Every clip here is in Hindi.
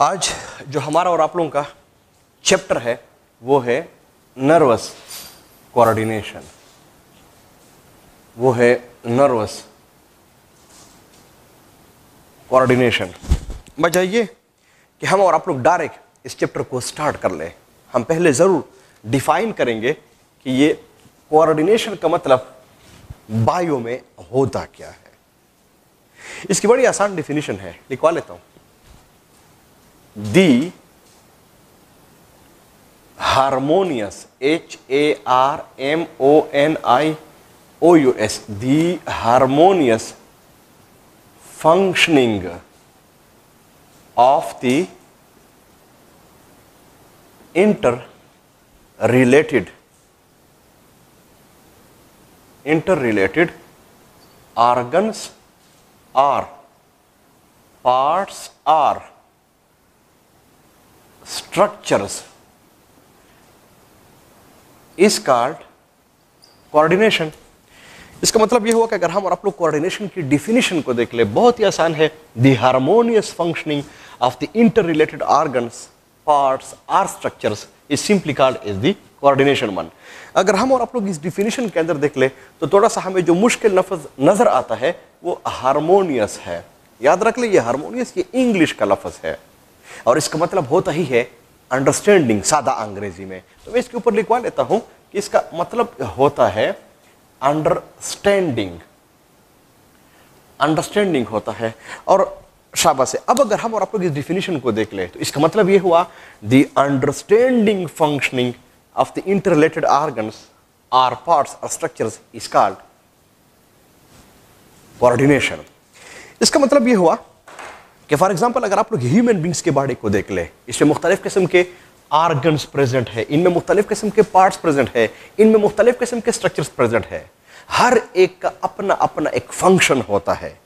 आज जो हमारा और आप लोगों का चैप्टर है वो है नर्वस कोऑर्डिनेशन वो है नर्वस कोऑर्डिनेशन बस जाइए कि हम और आप लोग डायरेक्ट इस चैप्टर को स्टार्ट कर लें हम पहले ज़रूर डिफाइन करेंगे कि ये कोऑर्डिनेशन का मतलब बायो में होता क्या है इसकी बड़ी आसान डिफिनीशन है लिखवा लेता हूँ the harmonious H A R M O N I O U S the harmonious functioning of the interrelated interrelated organs are parts are structures is called coordination. इसका मतलब यह हुआ कि अगर हम और आप लोग कोऑर्डिनेशन की डिफिनेशन को देख ले बहुत ही आसान है the harmonious functioning of the interrelated organs parts or structures is simply called is the coordination one अगर हम और आप लोग इस डिफिनेशन के अंदर देख ले तो थोड़ा सा हमें जो मुश्किल लफज नज़र आता है वो हारमोनियस है याद रख ले ये हारमोनियस ये इंग्लिश का लफज है और इसका मतलब होता ही है अंडरस्टैंडिंग सादा अंग्रेजी में तो मैं इसके ऊपर लिखवा लेता हूं कि इसका मतलब होता है अंडरस्टैंडिंग अंडरस्टैंडिंग होता है और शाबा से अब अगर हम और आप लोग इस डिफिनेशन को देख ले तो इसका मतलब यह हुआ the understanding functioning of the interrelated organ or parts और स्ट्रक्चर इज कॉल्ड कोऑर्डिनेशन इसका मतलब यह हुआ कि फॉर एग्जांपल अगर आप लोग ह्यूमन बींग्स के बॉडी को देख ले इसमें मुख्तलिफ़ किस्म के आर्गन्स प्रेजेंट है इनमें मुख्तलिफ़ किस्म के पार्ट्स प्रेजेंट है इनमें मुख्तलिफ़ किस्म के स्ट्रक्चर्स प्रेजेंट है हर एक का अपना अपना एक फंक्शन होता है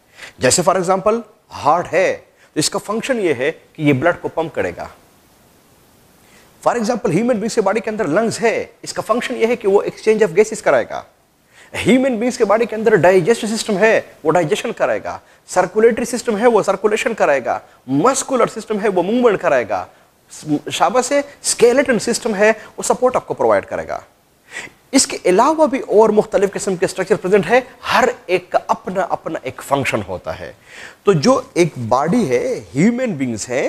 जैसे फॉर एग्जाम्पल हार्ट है तो इसका फंक्शन ये है कि ये ब्लड को पंप करेगा फॉर एग्जाम्पल ह्यूमन बींग्स के बॉडी के अंदर लंग्स है इसका फंक्शन ये है कि वो एक्सचेंज ऑफ गैसेस कराएगा ह्यूमन बींग्स के बॉडी के अंदर डाइजेस्ट सिस्टम है वो डाइजेशन कराएगा सर्कुलेटरी सिस्टम है वो सर्कुलेशन कराएगा मस्कुलर सिस्टम है वो मूवमेंट कराएगा शाबा से स्केलेटन सिस्टम है वो सपोर्ट आपको प्रोवाइड करेगा इसके अलावा भी और मुख्तलिफ किस्म के स्ट्रक्चर प्रेजेंट है हर एक का अपना अपना एक फंक्शन होता है तो जो एक बॉडी है ह्यूमन बींग्स है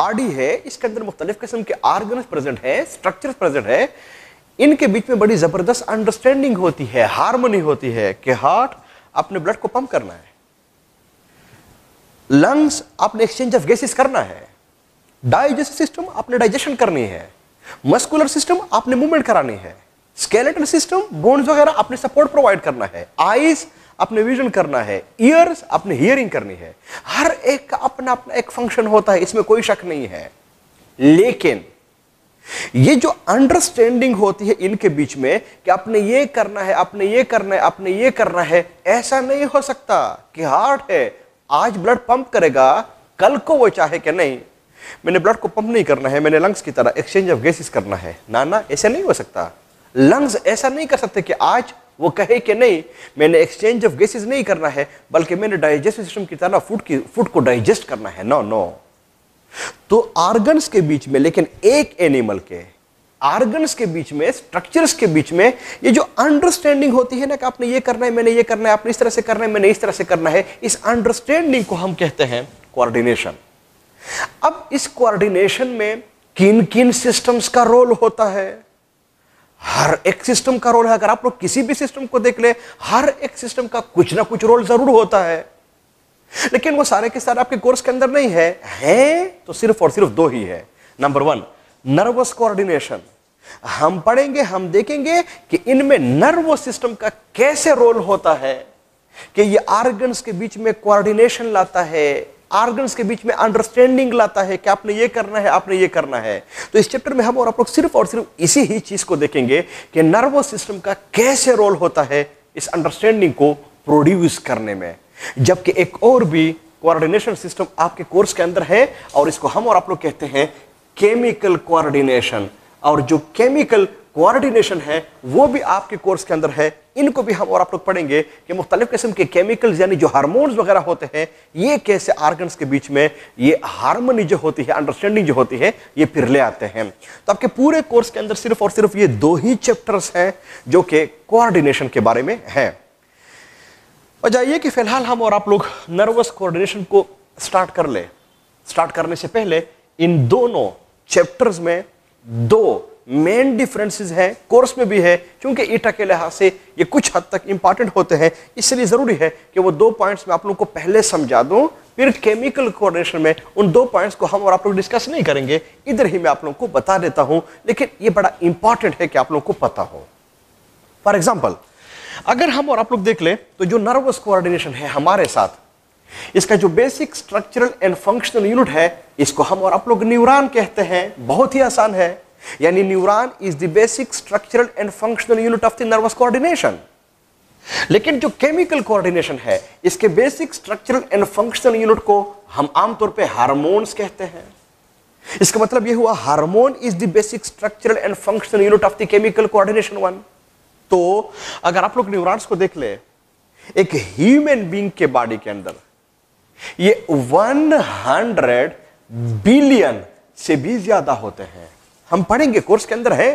बॉडी है इसके अंदर मुख्तलिफ किस्म के आर्गन प्रेजेंट है स्ट्रक्चर प्रेजेंट है इनके बीच में बड़ी ज़बरदस्त अंडरस्टैंडिंग होती है हारमोनी होती है कि हार्ट अपने ब्लड को पंप करना है लंग्स अपने एक्सचेंज ऑफ गैसेस करना है डाइजेस्ट सिस्टम अपने डाइजेशन करनी है मस्कुलर सिस्टम अपने मूवमेंट करानी है स्केलेटल सिस्टम बोन्स वगैरह अपने सपोर्ट प्रोवाइड करना है आईज अपने विजन करना है ईयर्स अपने हियरिंग करनी है हर एक का अपना अपना एक फंक्शन होता है इसमें कोई शक नहीं है लेकिन ये जो अंडरस्टैंडिंग होती है इनके बीच में कि आपने ये करना है आपने ये करना है आपने ये करना है ऐसा नहीं हो सकता कि हार्ट है आज ब्लड पंप करेगा कल को वो चाहे कि नहीं मैंने ब्लड को पंप नहीं करना है मैंने लंग्स की तरह एक्सचेंज ऑफ गैसेस करना है ना ना ऐसा नहीं हो सकता लंग्स ऐसा नहीं कर सकते कि आज वो कहे कि नहीं मैंने एक्सचेंज ऑफ गैसेस नहीं करना है बल्कि मैंने डाइजेस्टिव सिस्टम की तरह फूड की फूड को डाइजेस्ट करना है नो नो तो आर्गन्स के बीच में लेकिन एक एनिमल के आर्गन्स के बीच में स्ट्रक्चर्स के बीच में ये जो अंडरस्टैंडिंग होती है ना कि आपने ये करना है मैंने ये करना है आपने इस तरह से करना है मैंने इस तरह से करना है इस अंडरस्टैंडिंग को हम कहते हैं कोऑर्डिनेशन अब इस कोऑर्डिनेशन में किन किन सिस्टम्स का रोल होता है हर एक सिस्टम का रोल है अगर आप लोग किसी भी सिस्टम को देख ले हर एक सिस्टम का कुछ ना कुछ रोल जरूर होता है लेकिन वो सारे के सारे आपके कोर्स के अंदर नहीं है है तो सिर्फ और सिर्फ दो ही है नंबर वन नर्वस कोऑर्डिनेशन हम पढ़ेंगे हम देखेंगे कि इनमें नर्वस सिस्टम का कैसे रोल होता है कि ये आर्गन्स के बीच में कोऑर्डिनेशन लाता है आर्गन्स के बीच में अंडरस्टैंडिंग लाता है कि आपने ये करना है आपने ये करना है तो इस चैप्टर में हम और आप लोग सिर्फ और सिर्फ इसी ही चीज को देखेंगे कि नर्वस सिस्टम का कैसे रोल होता है इस अंडरस्टैंडिंग को प्रोड्यूस करने में जबकि एक और भी कोऑर्डिनेशन सिस्टम आपके कोर्स के अंदर है और इसको हम और आप लोग कहते हैं केमिकल कोऑर्डिनेशन और जो केमिकल कोऑर्डिनेशन है वो भी आपके कोर्स के अंदर है इनको भी हम और आप लोग पढ़ेंगे कि मुख्तलिफ किस्म के केमिकल्स यानी जो हार्मोन्स वगैरह होते हैं ये कैसे आर्गन्स के बीच में ये हारमोनी जो होती है अंडरस्टैंडिंग जो होती है ये फिर ले आते हैं तो आपके पूरे कोर्स के अंदर सिर्फ और सिर्फ ये दो ही चैप्टर्स हैं जो कि कोऑर्डिनेशन के बारे में हैं और जाइए कि फिलहाल हम और आप लोग नर्वस कोऑर्डिनेशन को स्टार्ट कर ले स्टार्ट करने से पहले इन दोनों चैप्टर्स में दो मेन डिफरेंसेस हैं कोर्स में भी है क्योंकि ईटा के लिहाज से ये कुछ हद तक इंपॉर्टेंट होते हैं इसलिए ज़रूरी है कि वो दो पॉइंट्स मैं आप लोग को पहले समझा दूं फिर केमिकल कोऑर्डिनेशन में उन दो पॉइंट्स को हम और आप लोग डिस्कस नहीं करेंगे इधर ही मैं आप लोगों को बता देता हूं लेकिन ये बड़ा इंपॉर्टेंट है कि आप लोगों को पता हो फॉर एग्जाम्पल अगर हम और आप लोग देख लें तो जो नर्वस कोऑर्डिनेशन है हमारे साथ इसका जो basic structural and functional unit है इसको हम और आप लोग न्यूरॉन कहते हैं बहुत ही आसान है यानी neuron is the basic structural and functional unit of the nervous coordination लेकिन जो केमिकल कोऑर्डिनेशन है इसके basic structural and functional unit को हम आमतौर पर हार्मोन्स कहते हैं इसका मतलब यह हुआ hormone is the basic structural and functional unit of the chemical coordination one तो अगर आप लोग न्यूरॉन्स को देख ले एक ह्यूमन बींग के बॉडी के अंदर ये 100 बिलियन से भी ज्यादा होते हैं हम पढ़ेंगे कोर्स के अंदर है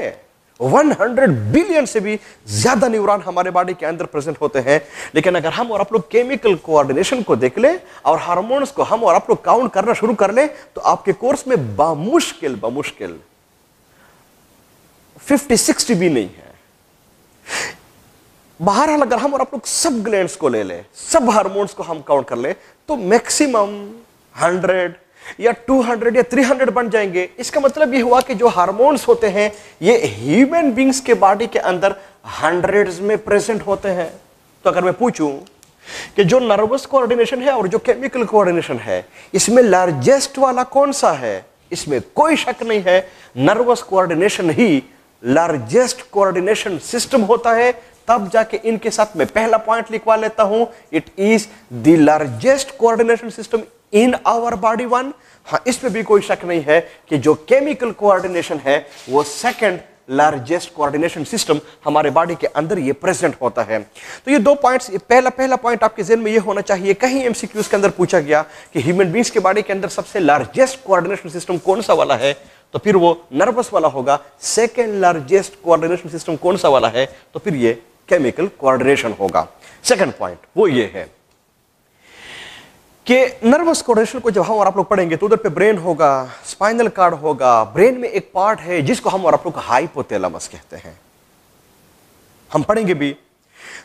100 बिलियन से भी ज्यादा न्यूरॉन हमारे बॉडी के अंदर प्रेजेंट होते हैं लेकिन अगर हम और आप लोग केमिकल कोऑर्डिनेशन को देख ले और हार्मोन्स को हम और आप लोग काउंट करना शुरू कर ले तो आपके कोर्स में बामुश्किल बामुश्किल 50 60 भी नहीं है बहरहाल अगर हम और आप लोग सब ग्लैंड्स को ले लें सब हार्मोन्स को हम काउंट कर लें तो मैक्सिमम 100 या 200 या 300 बन जाएंगे इसका मतलब ये हुआ कि जो हार्मोन्स होते हैं ये ह्यूमन बींग्स के बॉडी के अंदर हंड्रेड्स में प्रेजेंट होते हैं तो अगर मैं पूछूं कि जो नर्वस कोऑर्डिनेशन है और जो केमिकल कोऑर्डिनेशन है इसमें लार्जेस्ट वाला कौन सा है इसमें कोई शक नहीं है नर्वस कोऑर्डिनेशन ही लार्जेस्ट कोऑर्डिनेशन सिस्टम होता है तब जाके इनके साथ में पहला पॉइंट लिखवा लेता हूं it is the largest coordination system in our body one हाँ इसमें भी कोई शक नहीं है कि जो केमिकल कोऑर्डिनेशन है वो सेकंड लार्जेस्ट कोऑर्डिनेशन सिस्टम हमारे बॉडी के अंदर ये प्रेजेंट होता है तो ये दो पॉइंट्स पहला पहला पॉइंट आपके जेन में ये होना चाहिए कहीं एमसीक्यूज के अंदर पूछा गया कि ह्यूमन बींग्स के बॉडी के अंदर सबसे लार्जेस्ट कोऑर्डिनेशन सिस्टम कौन सा वाला है तो फिर वो नर्वस वाला होगा सेकेंड लार्जेस्ट कोऑर्डिनेशन सिस्टम कौन सा वाला है तो फिर ये केमिकल कोऑर्डिनेशन होगा सेकेंड पॉइंट वो ये है कि नर्वस कोऑर्डिनेशन को जब हम और आप लोग पढ़ेंगे तो उधर पे ब्रेन होगा स्पाइनल कार्ड होगा ब्रेन में एक पार्ट है जिसको हम और आप लोग हाइपोथैलेमस कहते हैं हम पढ़ेंगे भी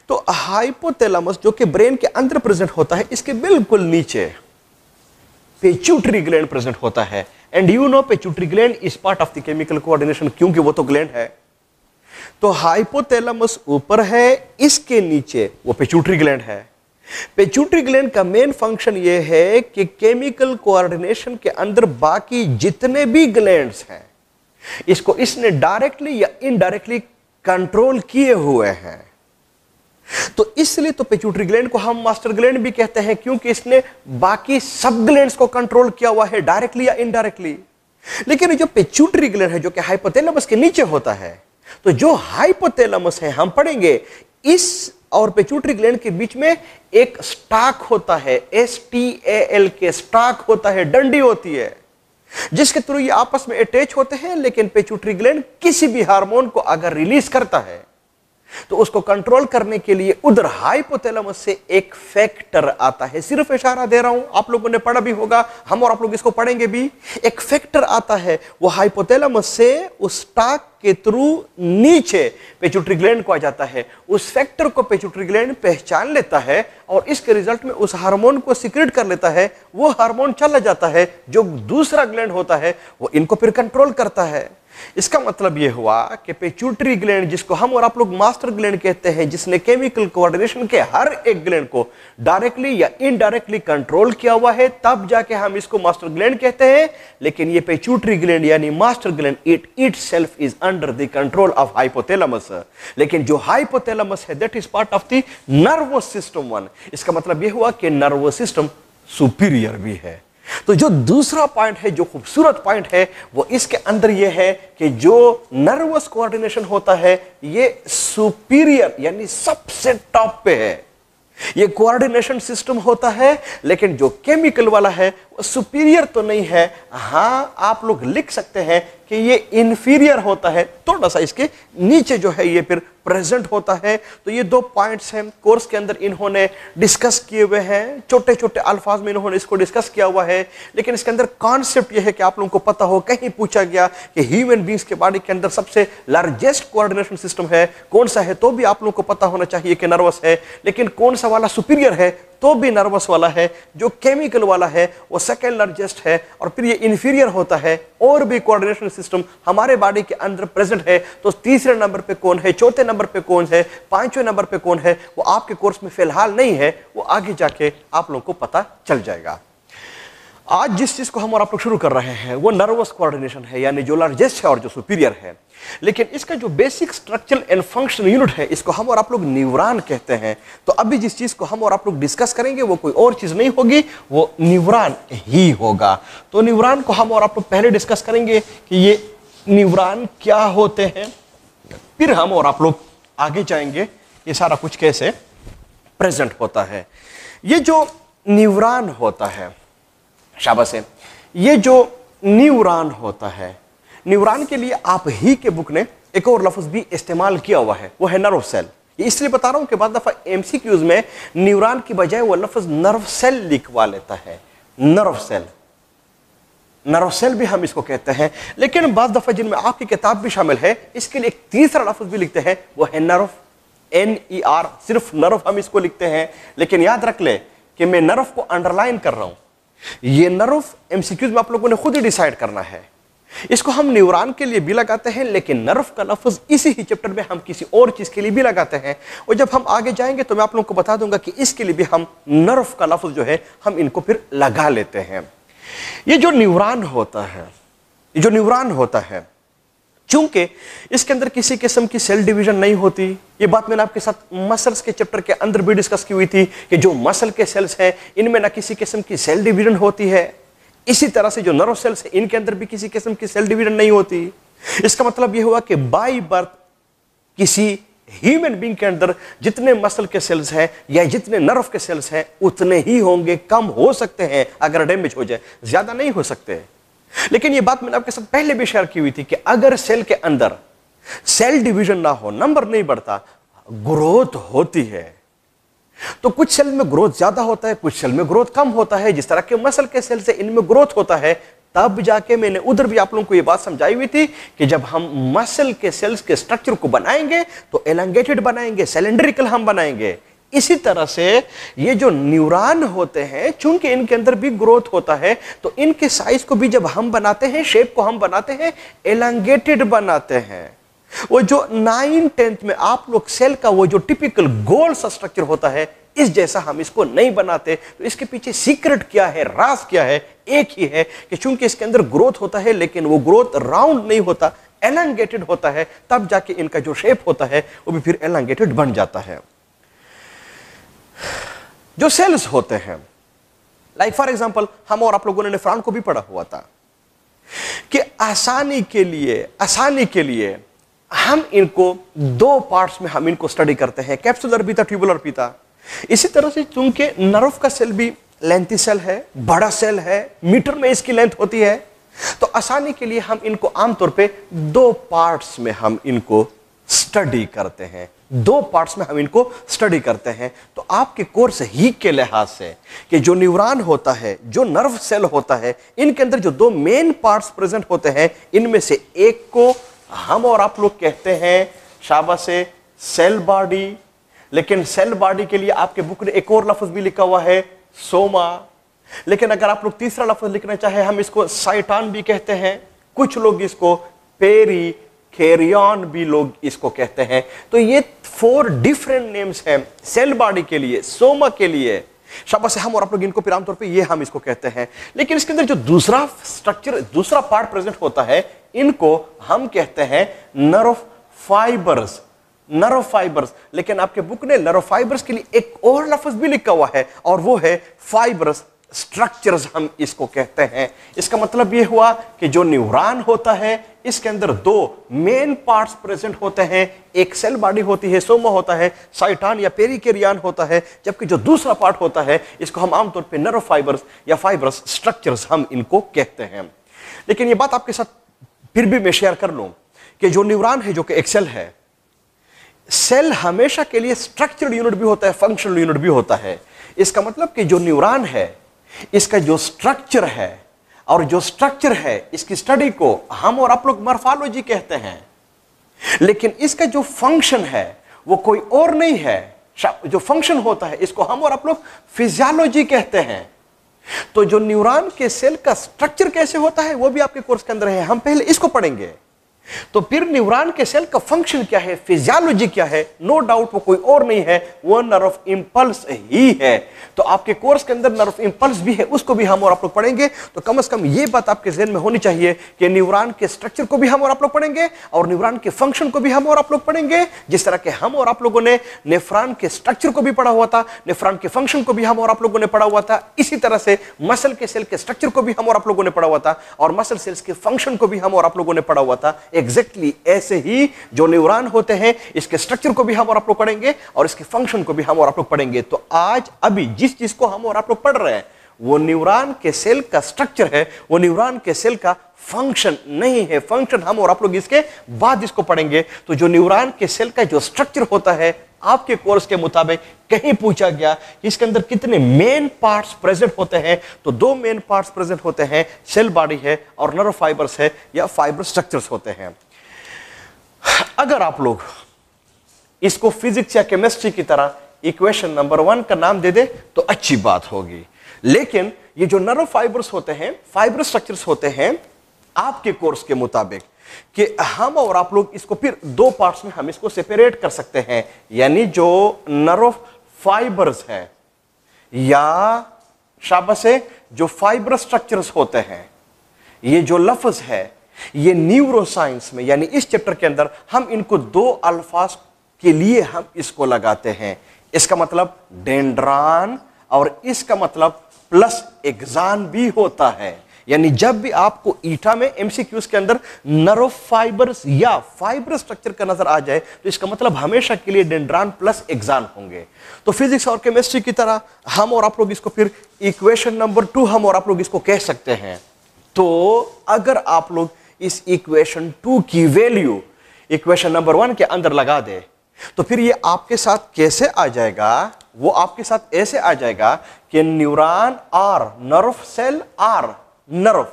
तो हाइपोथैलेमस जो कि ब्रेन के अंदर प्रेजेंट होता है इसके बिल्कुल नीचे पेच्यूटरी ग्लैंड प्रेजेंट होता है and you know pituitary gland is part of the chemical coordination क्योंकि वो तो ग्लैंड है तो हाइपोथैलेमस ऊपर है इसके नीचे वो पेचुट्री ग्लैंड है पेचुट्री ग्लैंड का मेन फंक्शन ये है कि केमिकल कोऑर्डिनेशन के अंदर बाकी जितने भी ग्लैंड्स हैं इसको इसने डायरेक्टली या इनडायरेक्टली कंट्रोल किए हुए हैं तो इसलिए तो पेच्यूटरी ग्लैंड को हम मास्टर ग्लैंड भी कहते हैं क्योंकि इसने बाकी सब ग्लैंड को कंट्रोल किया हुआ है डायरेक्टली या इनडायरेक्टली लेकिन जो पेच्यूटरी ग्लैंड है जो कि हाइपोथैलेमस के नीचे होता है तो जो हाइपोथैलेमस है हम पढ़ेंगे इस और पेच्यूटरी ग्लैंड के बीच में एक स्टाक होता है S T A L K stalk होता है डंडी होती है जिसके थ्रू ये आपस में अटैच होते हैं लेकिन पेच्यूटरी ग्लैंड किसी भी हार्मोन को अगर रिलीज करता है तो उसको कंट्रोल करने के लिए उधर हाइपोथैलेमस से एक फैक्टर आता है सिर्फ इशारा दे रहा हूं आप लोगों ने पढ़ा भी होगा हम और आप लोग इसको पढ़ेंगे भी एक फैक्टर आता है वो हाइपोथैलेमस से उस टाक के थ्रू नीचे पेचुट्री ग्लैंड को आ जाता है उस फैक्टर को पेचुट्री ग्लैंड पहचान लेता है और इसके रिजल्ट में उस हार्मोन को सिक्रेट कर लेता है वो हार्मोन चला जाता है जो दूसरा ग्लैंड होता है वो इनको फिर कंट्रोल करता है इसका मतलब यह हुआ कि पेचूटरी ग्लैंड जिसको हम और आप लोग मास्टर ग्लैंड कहते हैं जिसने केमिकल कोऑर्डिनेशन के हर एक ग्लैंड को डायरेक्टली या इनडायरेक्टली कंट्रोल किया हुआ है तब जाके हम इसको मास्टर ग्लैंड कहते हैं लेकिन ये पेचूटरी ग्लैंड यानी master gland it itself is under the control of hypothalamus लेकिन जो हाइपोथैलेमस है that is part of the nervous system one इसका मतलब यह हुआ कि नर्वस सिस्टम सुपीरियर भी है तो जो दूसरा पॉइंट है जो खूबसूरत पॉइंट है वो इसके अंदर ये है कि जो नर्वस कोऑर्डिनेशन होता है ये सुपीरियर यानी सबसे टॉप पे है ये कोऑर्डिनेशन सिस्टम होता है लेकिन जो केमिकल वाला है सुपीरियर तो नहीं है हाँ आप लोग लिख सकते हैं कि ये इन्फीरियर होता है थोड़ा सा इसके नीचे जो है ये फिर प्रेजेंट होता है तो ये दो पॉइंट्स हैं कोर्स के अंदर इन्होंने डिस्कस किए हुए हैं छोटे छोटे अल्फाज में इन्होंने इसको डिस्कस किया हुआ है लेकिन इसके अंदर कॉन्सेप्ट ये है कि आप लोगों को पता हो कहीं पूछा गया कि ह्यूमन बींग्स के बॉडी के अंदर सबसे लार्जेस्ट कोऑर्डिनेशन सिस्टम है कौन सा है तो भी आप लोगों को पता होना चाहिए कि नर्वस है लेकिन कौन सा वाला सुपीरियर है तो भी नर्वस वाला है जो केमिकल वाला है वो सेकेंड लार्जेस्ट है और फिर ये इन्फीरियर होता है और भी कोऑर्डिनेशन सिस्टम हमारे बॉडी के अंदर प्रेजेंट है तो तीसरे नंबर पे कौन है चौथे नंबर पे कौन है पांचवें नंबर पे कौन है वो आपके कोर्स में फिलहाल नहीं है वो आगे जाके आप लोगों को पता चल जाएगा आज जिस चीज़ को हम और आप लोग शुरू कर रहे हैं वो नर्वस कोऑर्डिनेशन है यानी जो लार्जेस्ट है और जो सुपीरियर है लेकिन इसका जो basic structural and function unit है इसको हम और आप लोग निवरान कहते हैं तो अभी जिस चीज़ को हम और आप लोग डिस्कस करेंगे वो कोई और चीज़ नहीं होगी वो निवरान ही होगा तो निवरान को हम और आप लोग पहले डिस्कस करेंगे कि ये निवरान क्या होते हैं फिर हम और आप लोग आगे जाएंगे ये सारा कुछ कैसे प्रेजेंट होता है ये जो निवरान होता है शाबाश है ये जो न्यूरान होता है न्यूरान के लिए आप ही के बुक ने एक और लफ्ज़ भी इस्तेमाल किया हुआ है वो है नर्व सेल इसलिए बता रहा हूं कि बाद दफ़ा एम में न्यूरान की बजाय वो लफ्ज़ नर्व सेल लिखवा लेता है नर्व सेल नर्व सेल भी हम इसको कहते हैं लेकिन बाद दफ़ा जिनमें आपकी किताब भी शामिल है इसके लिए एक तीसरा लफ्ज़ भी लिखते हैं वो है नर्व एन ई आर सिर्फ नर्व हम इसको लिखते हैं लेकिन याद रख ले कि मैं नर्व को अंडरलाइन कर रहा हूं ये नर्व एमसीक्यूज में आप लोगों ने खुद ही डिसाइड करना है इसको हम न्यूरॉन के लिए भी लगाते हैं लेकिन नर्व का लफ्ज इसी ही चैप्टर में हम किसी और चीज के लिए भी लगाते हैं और जब हम आगे जाएंगे तो मैं आप लोगों को बता दूंगा कि इसके लिए भी हम नर्व का लफ्ज जो है हम इनको फिर लगा लेते हैं ये जो न्यूरॉन होता है ये जो न्यूरॉन होता है चूंकि इसके अंदर किसी किस्म की सेल डिवीजन नहीं होती ये बात मैंने आपके साथ मसल्स के चैप्टर के अंदर भी डिस्कस की हुई थी कि जो मसल के सेल्स हैं इनमें ना किसी किस्म की सेल डिवीजन होती है इसी तरह से जो नर्व सेल्स हैं इनके अंदर भी किसी किस्म की सेल डिवीजन नहीं होती इसका मतलब यह हुआ कि बाई बर्थ किसी ह्यूमन बींग के अंदर जितने मसल के सेल्स हैं या जितने नर्व के सेल्स हैं उतने ही होंगे कम हो सकते हैं अगर डैमेज हो जाए ज्यादा नहीं हो सकते हैं लेकिन यह बात मैंने आपके साथ पहले भी शेयर की हुई थी कि अगर सेल के अंदर सेल डिवीजन ना हो नंबर नहीं बढ़ता ग्रोथ होती है तो कुछ सेल में ग्रोथ ज्यादा होता है कुछ सेल में ग्रोथ कम होता है जिस तरह के मसल के सेल से इनमें ग्रोथ होता है तब जाके मैंने उधर भी आप लोगों को यह बात समझाई हुई थी कि जब हम मसल के सेल्स के स्ट्रक्चर को बनाएंगे तो एलंगेटेड बनाएंगे सिलेंड्रिकल हम बनाएंगे इसी तरह से ये जो न्यूरॉन होते हैं चूंकि इनके अंदर भी ग्रोथ होता है तो इनके साइज को भी जब हम बनाते हैं शेप को हम बनाते हैं एलंगेटेड बनाते हैं वो जो नाइन टेंथ में आप लोग सेल का वो जो टिपिकल गोल्स स्ट्रक्चर होता है इस जैसा हम इसको नहीं बनाते तो इसके पीछे सीक्रेट क्या है रास क्या है एक ही है कि चूंकि इसके अंदर ग्रोथ होता है लेकिन वो ग्रोथ राउंड नहीं होता एलंगेटेड होता है तब जाके इनका जो शेप होता है वो भी फिर एलंगेटेड बन जाता है जो सेल्स होते हैं लाइक फॉर एग्जाम्पल हम और आप लोगों ने निफरान को भी पढ़ा हुआ था कि आसानी के लिए आसानी के लिए हम इनको दो पार्ट्स में हम इनको स्टडी करते हैं कैप्सुलर पीता ट्यूबुलर पीता इसी तरह से चूंकि नर्व का सेल भी लेंथी सेल है बड़ा सेल है मीटर में इसकी लेंथ होती है तो आसानी के लिए हम इनको आमतौर पे दो पार्ट्स में हम इनको स्टडी करते हैं दो पार्ट्स में हम इनको स्टडी करते हैं तो आपके कोर्स ही के लिहाज से कि जो न्यूरॉन होता है जो नर्व सेल होता है इनके अंदर जो दो मेन पार्ट्स प्रेजेंट होते हैं इनमें से एक को हम और आप लोग कहते हैं शाबा से सेल बॉडी लेकिन सेल बॉडी के लिए आपके बुक ने एक और लफ्ज भी लिखा हुआ है सोमा लेकिन अगर आप लोग तीसरा लफ्ज लिखना चाहे हम इसको साइटान भी कहते हैं कुछ लोग इसको पेरी कैरियन भी लोग इसको कहते हैं तो ये फोर डिफरेंट नेम्स हैं सेल बॉडी के लिए सोमा के लिए शाबाश हम और आप लोग इनको पिराम तौर पे ये हम इसको कहते हैं लेकिन इसके अंदर जो दूसरा स्ट्रक्चर दूसरा पार्ट प्रेजेंट होता है इनको हम कहते हैं नर्व फाइबर्स नर्व फाइबर्स लेकिन आपके बुक ने नर्व फाइबर्स के लिए एक और लफज भी लिखा हुआ है और वो है फाइबर्स स्ट्रक्चर्स हम इसको कहते हैं इसका मतलब ये हुआ कि जो न्यूरॉन होता है इसके अंदर दो मेन पार्ट्स प्रेजेंट होते हैं एक सेल बॉडी होती है सोमा होता है साइटान या पेरिकेरियान होता है जबकि जो दूसरा पार्ट होता है इसको हम आमतौर पर नर्व फाइबर्स या फाइबरस स्ट्रक्चर्स हम इनको कहते हैं लेकिन ये बात आपके साथ फिर भी मैं शेयर कर लूँ कि जो न्यूरान है जो कि एक्सेल है सेल हमेशा के लिए स्ट्रक्चर्ड यूनिट भी होता है फंक्शनल यूनिट भी होता है इसका मतलब कि जो न्यूरॉन है इसका जो स्ट्रक्चर है और जो स्ट्रक्चर है इसकी स्टडी को हम और आप लोग मर्फालोजी कहते हैं लेकिन इसका जो फंक्शन है वो कोई और नहीं है जो फंक्शन होता है इसको हम और आप लोग फिजियोलॉजी कहते हैं तो जो न्यूरॉन के सेल का स्ट्रक्चर कैसे होता है वो भी आपके कोर्स के अंदर है हम पहले इसको पढ़ेंगे तो फिर न्यूरॉन के सेल का फंक्शन क्या है फिजियोलॉजी क्या है नो no डाउट वो कोई और नहीं है वो नर्व इंपल्स ही है तो आपके कोर्स के अंदर नर्व इंपल्स भी है उसको भी हम और आप लोग पढ़ेंगे तो कम से कम ये बात आपके जहन में होनी चाहिए कि न्यूरॉन के स्ट्रक्चर को भी हम और आप लोग पढ़ेंगे और न्यूरॉन के फंक्शन को भी हम और आप लोग पढ़ेंगे जिस तरह के हम और आप लोगों ने नेफ्रॉन के स्ट्रक्चर को भी पढ़ा हुआ था नेफ्रॉन के फंक्शन को भी हम और आप लोगों ने पढ़ा हुआ था इसी तरह से मसल के सेल के स्ट्रक्चर को भी हम और आप लोगों ने पढ़ा हुआ था और मसल सेल्स के फंक्शन को भी हम और आप लोगों ने पढ़ा हुआ था एग्जैक्टली exactly ऐसे ही जो न्यूरॉन होते हैं इसके स्ट्रक्चर को भी हम और आप लोग पढ़ेंगे और इसके फंक्शन को भी हम और आप लोग पढ़ेंगे तो आज अभी जिस चीज को हम और आप लोग पढ़ रहे हैं वो न्यूरॉन के सेल का स्ट्रक्चर है वो न्यूरॉन के सेल का फंक्शन नहीं है फंक्शन हम और आप लोग इसके बाद इसको पढ़ेंगे तो जो न्यूरॉन के सेल का जो स्ट्रक्चर होता है आपके कोर्स के मुताबिक कहीं पूछा गया कि इसके अंदर कितने मेन पार्ट्स प्रेजेंट होते हैं तो दो मेन पार्ट्स प्रेजेंट होते हैं सेल बॉडी है और नर्व फाइबर्स है या फाइबर स्ट्रक्चर्स होते हैं अगर आप लोग इसको फिजिक्स या केमिस्ट्री की तरह इक्वेशन नंबर वन का नाम दे दे तो अच्छी बात होगी लेकिन ये जो नर्व फाइबर्स होते हैं फाइबर स्ट्रक्चर्स होते हैं आपके कोर्स के मुताबिक कि हम और आप लोग इसको फिर दो पार्ट्स में हम इसको सेपरेट कर सकते हैं यानी जो नर्व फाइबर्स हैं या शाबा से जो फाइबर स्ट्रक्चर्स होते हैं ये जो लफ्ज है ये न्यूरोसाइंस में यानी इस चैप्टर के अंदर हम इनको दो अल्फाज के लिए हम इसको लगाते हैं इसका मतलब डेंड्रान और इसका मतलब प्लस एग्जाम भी होता है यानी जब भी आपको ईटा में एमसीक्यूज के अंदर नरो फाइबर्स या फाइबर स्ट्रक्चर का नजर आ जाए तो इसका मतलब हमेशा के लिए डेंड्रॉन प्लस एग्जान होंगे तो फिजिक्स और केमिस्ट्री की तरह हम और आप लोग इसको फिर इक्वेशन नंबर टू हम और आप लोग इसको कह सकते हैं तो अगर आप लोग इस इक्वेशन टू की वैल्यू इक्वेशन नंबर वन के अंदर लगा दे तो फिर ये आपके साथ कैसे आ जाएगा वो आपके साथ ऐसे आ जाएगा कि neuron or nerve cell or nerve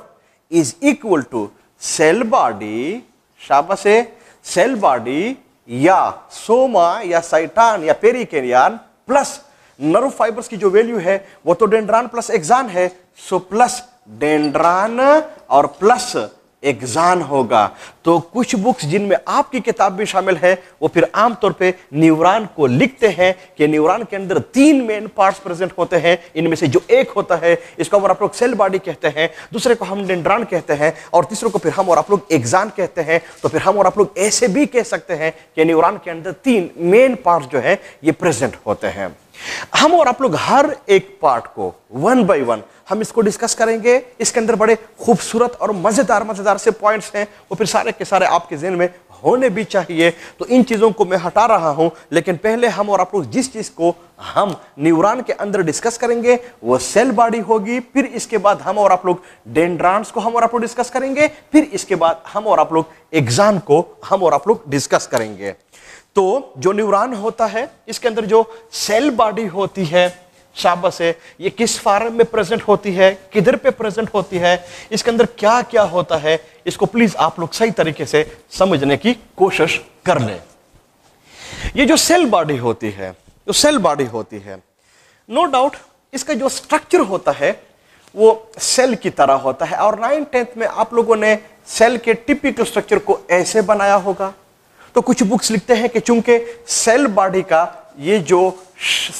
is equal to cell body से सेल बॉडी या सोमा या साइटान या पेरिकेरियान प्लस नर्व फाइबर्स की जो वैल्यू है वो तो डेंड्रॉन प्लस एग्जान है सो प्लस डेंड्रॉन और प्लस एग्जान होगा तो कुछ बुक्स जिनमें आपकी किताब भी शामिल है वो फिर आमतौर पे न्यूरॉन को लिखते हैं कि न्यूरॉन के अंदर तीन मेन पार्ट्स प्रेजेंट होते हैं इनमें से जो एक होता है इसको हम आप लोग सेल बॉडी कहते हैं दूसरे को हम डेंड्रॉन कहते हैं और तीसरे को फिर हम और आप लोग एग्जान कहते हैं तो फिर हम और आप लोग ऐसे भी कह सकते हैं कि न्यूरॉन के अंदर तीन मेन पार्ट जो है ये प्रेजेंट होते हैं हम और आप लोग हर एक पार्ट को वन बाय वन हम इसको डिस्कस करेंगे इसके अंदर बड़े खूबसूरत और मज़ेदार मज़ेदार से पॉइंट्स हैं वो फिर सारे के सारे आपके जेन में होने भी चाहिए तो इन चीज़ों को मैं हटा रहा हूं लेकिन पहले हम और आप लोग जिस चीज़ को हम न्यूरॉन के अंदर डिस्कस करेंगे वो सेल बॉडी होगी फिर इसके बाद हम और आप लोग डेंड्रांस को हम और आप लोग डिस्कस करेंगे फिर इसके बाद हम और आप लोग एग्जाम को हम और आप लोग डिस्कस करेंगे तो जो न्यूरॉन होता है इसके अंदर जो सेल बॉडी होती है शाबस है ये किस फार्म में प्रेजेंट होती है किधर पे प्रेजेंट होती है इसके अंदर क्या क्या होता है इसको प्लीज आप लोग सही तरीके से समझने की कोशिश कर लें ये जो सेल बॉडी होती है जो सेल बॉडी होती है नो no डाउट इसका जो स्ट्रक्चर होता है वो सेल की तरह होता है और नाइन टेंथ में आप लोगों ने सेल के टिपिकल स्ट्रक्चर को ऐसे बनाया होगा तो कुछ बुक्स लिखते हैं कि चूंकि सेल बॉडी का ये जो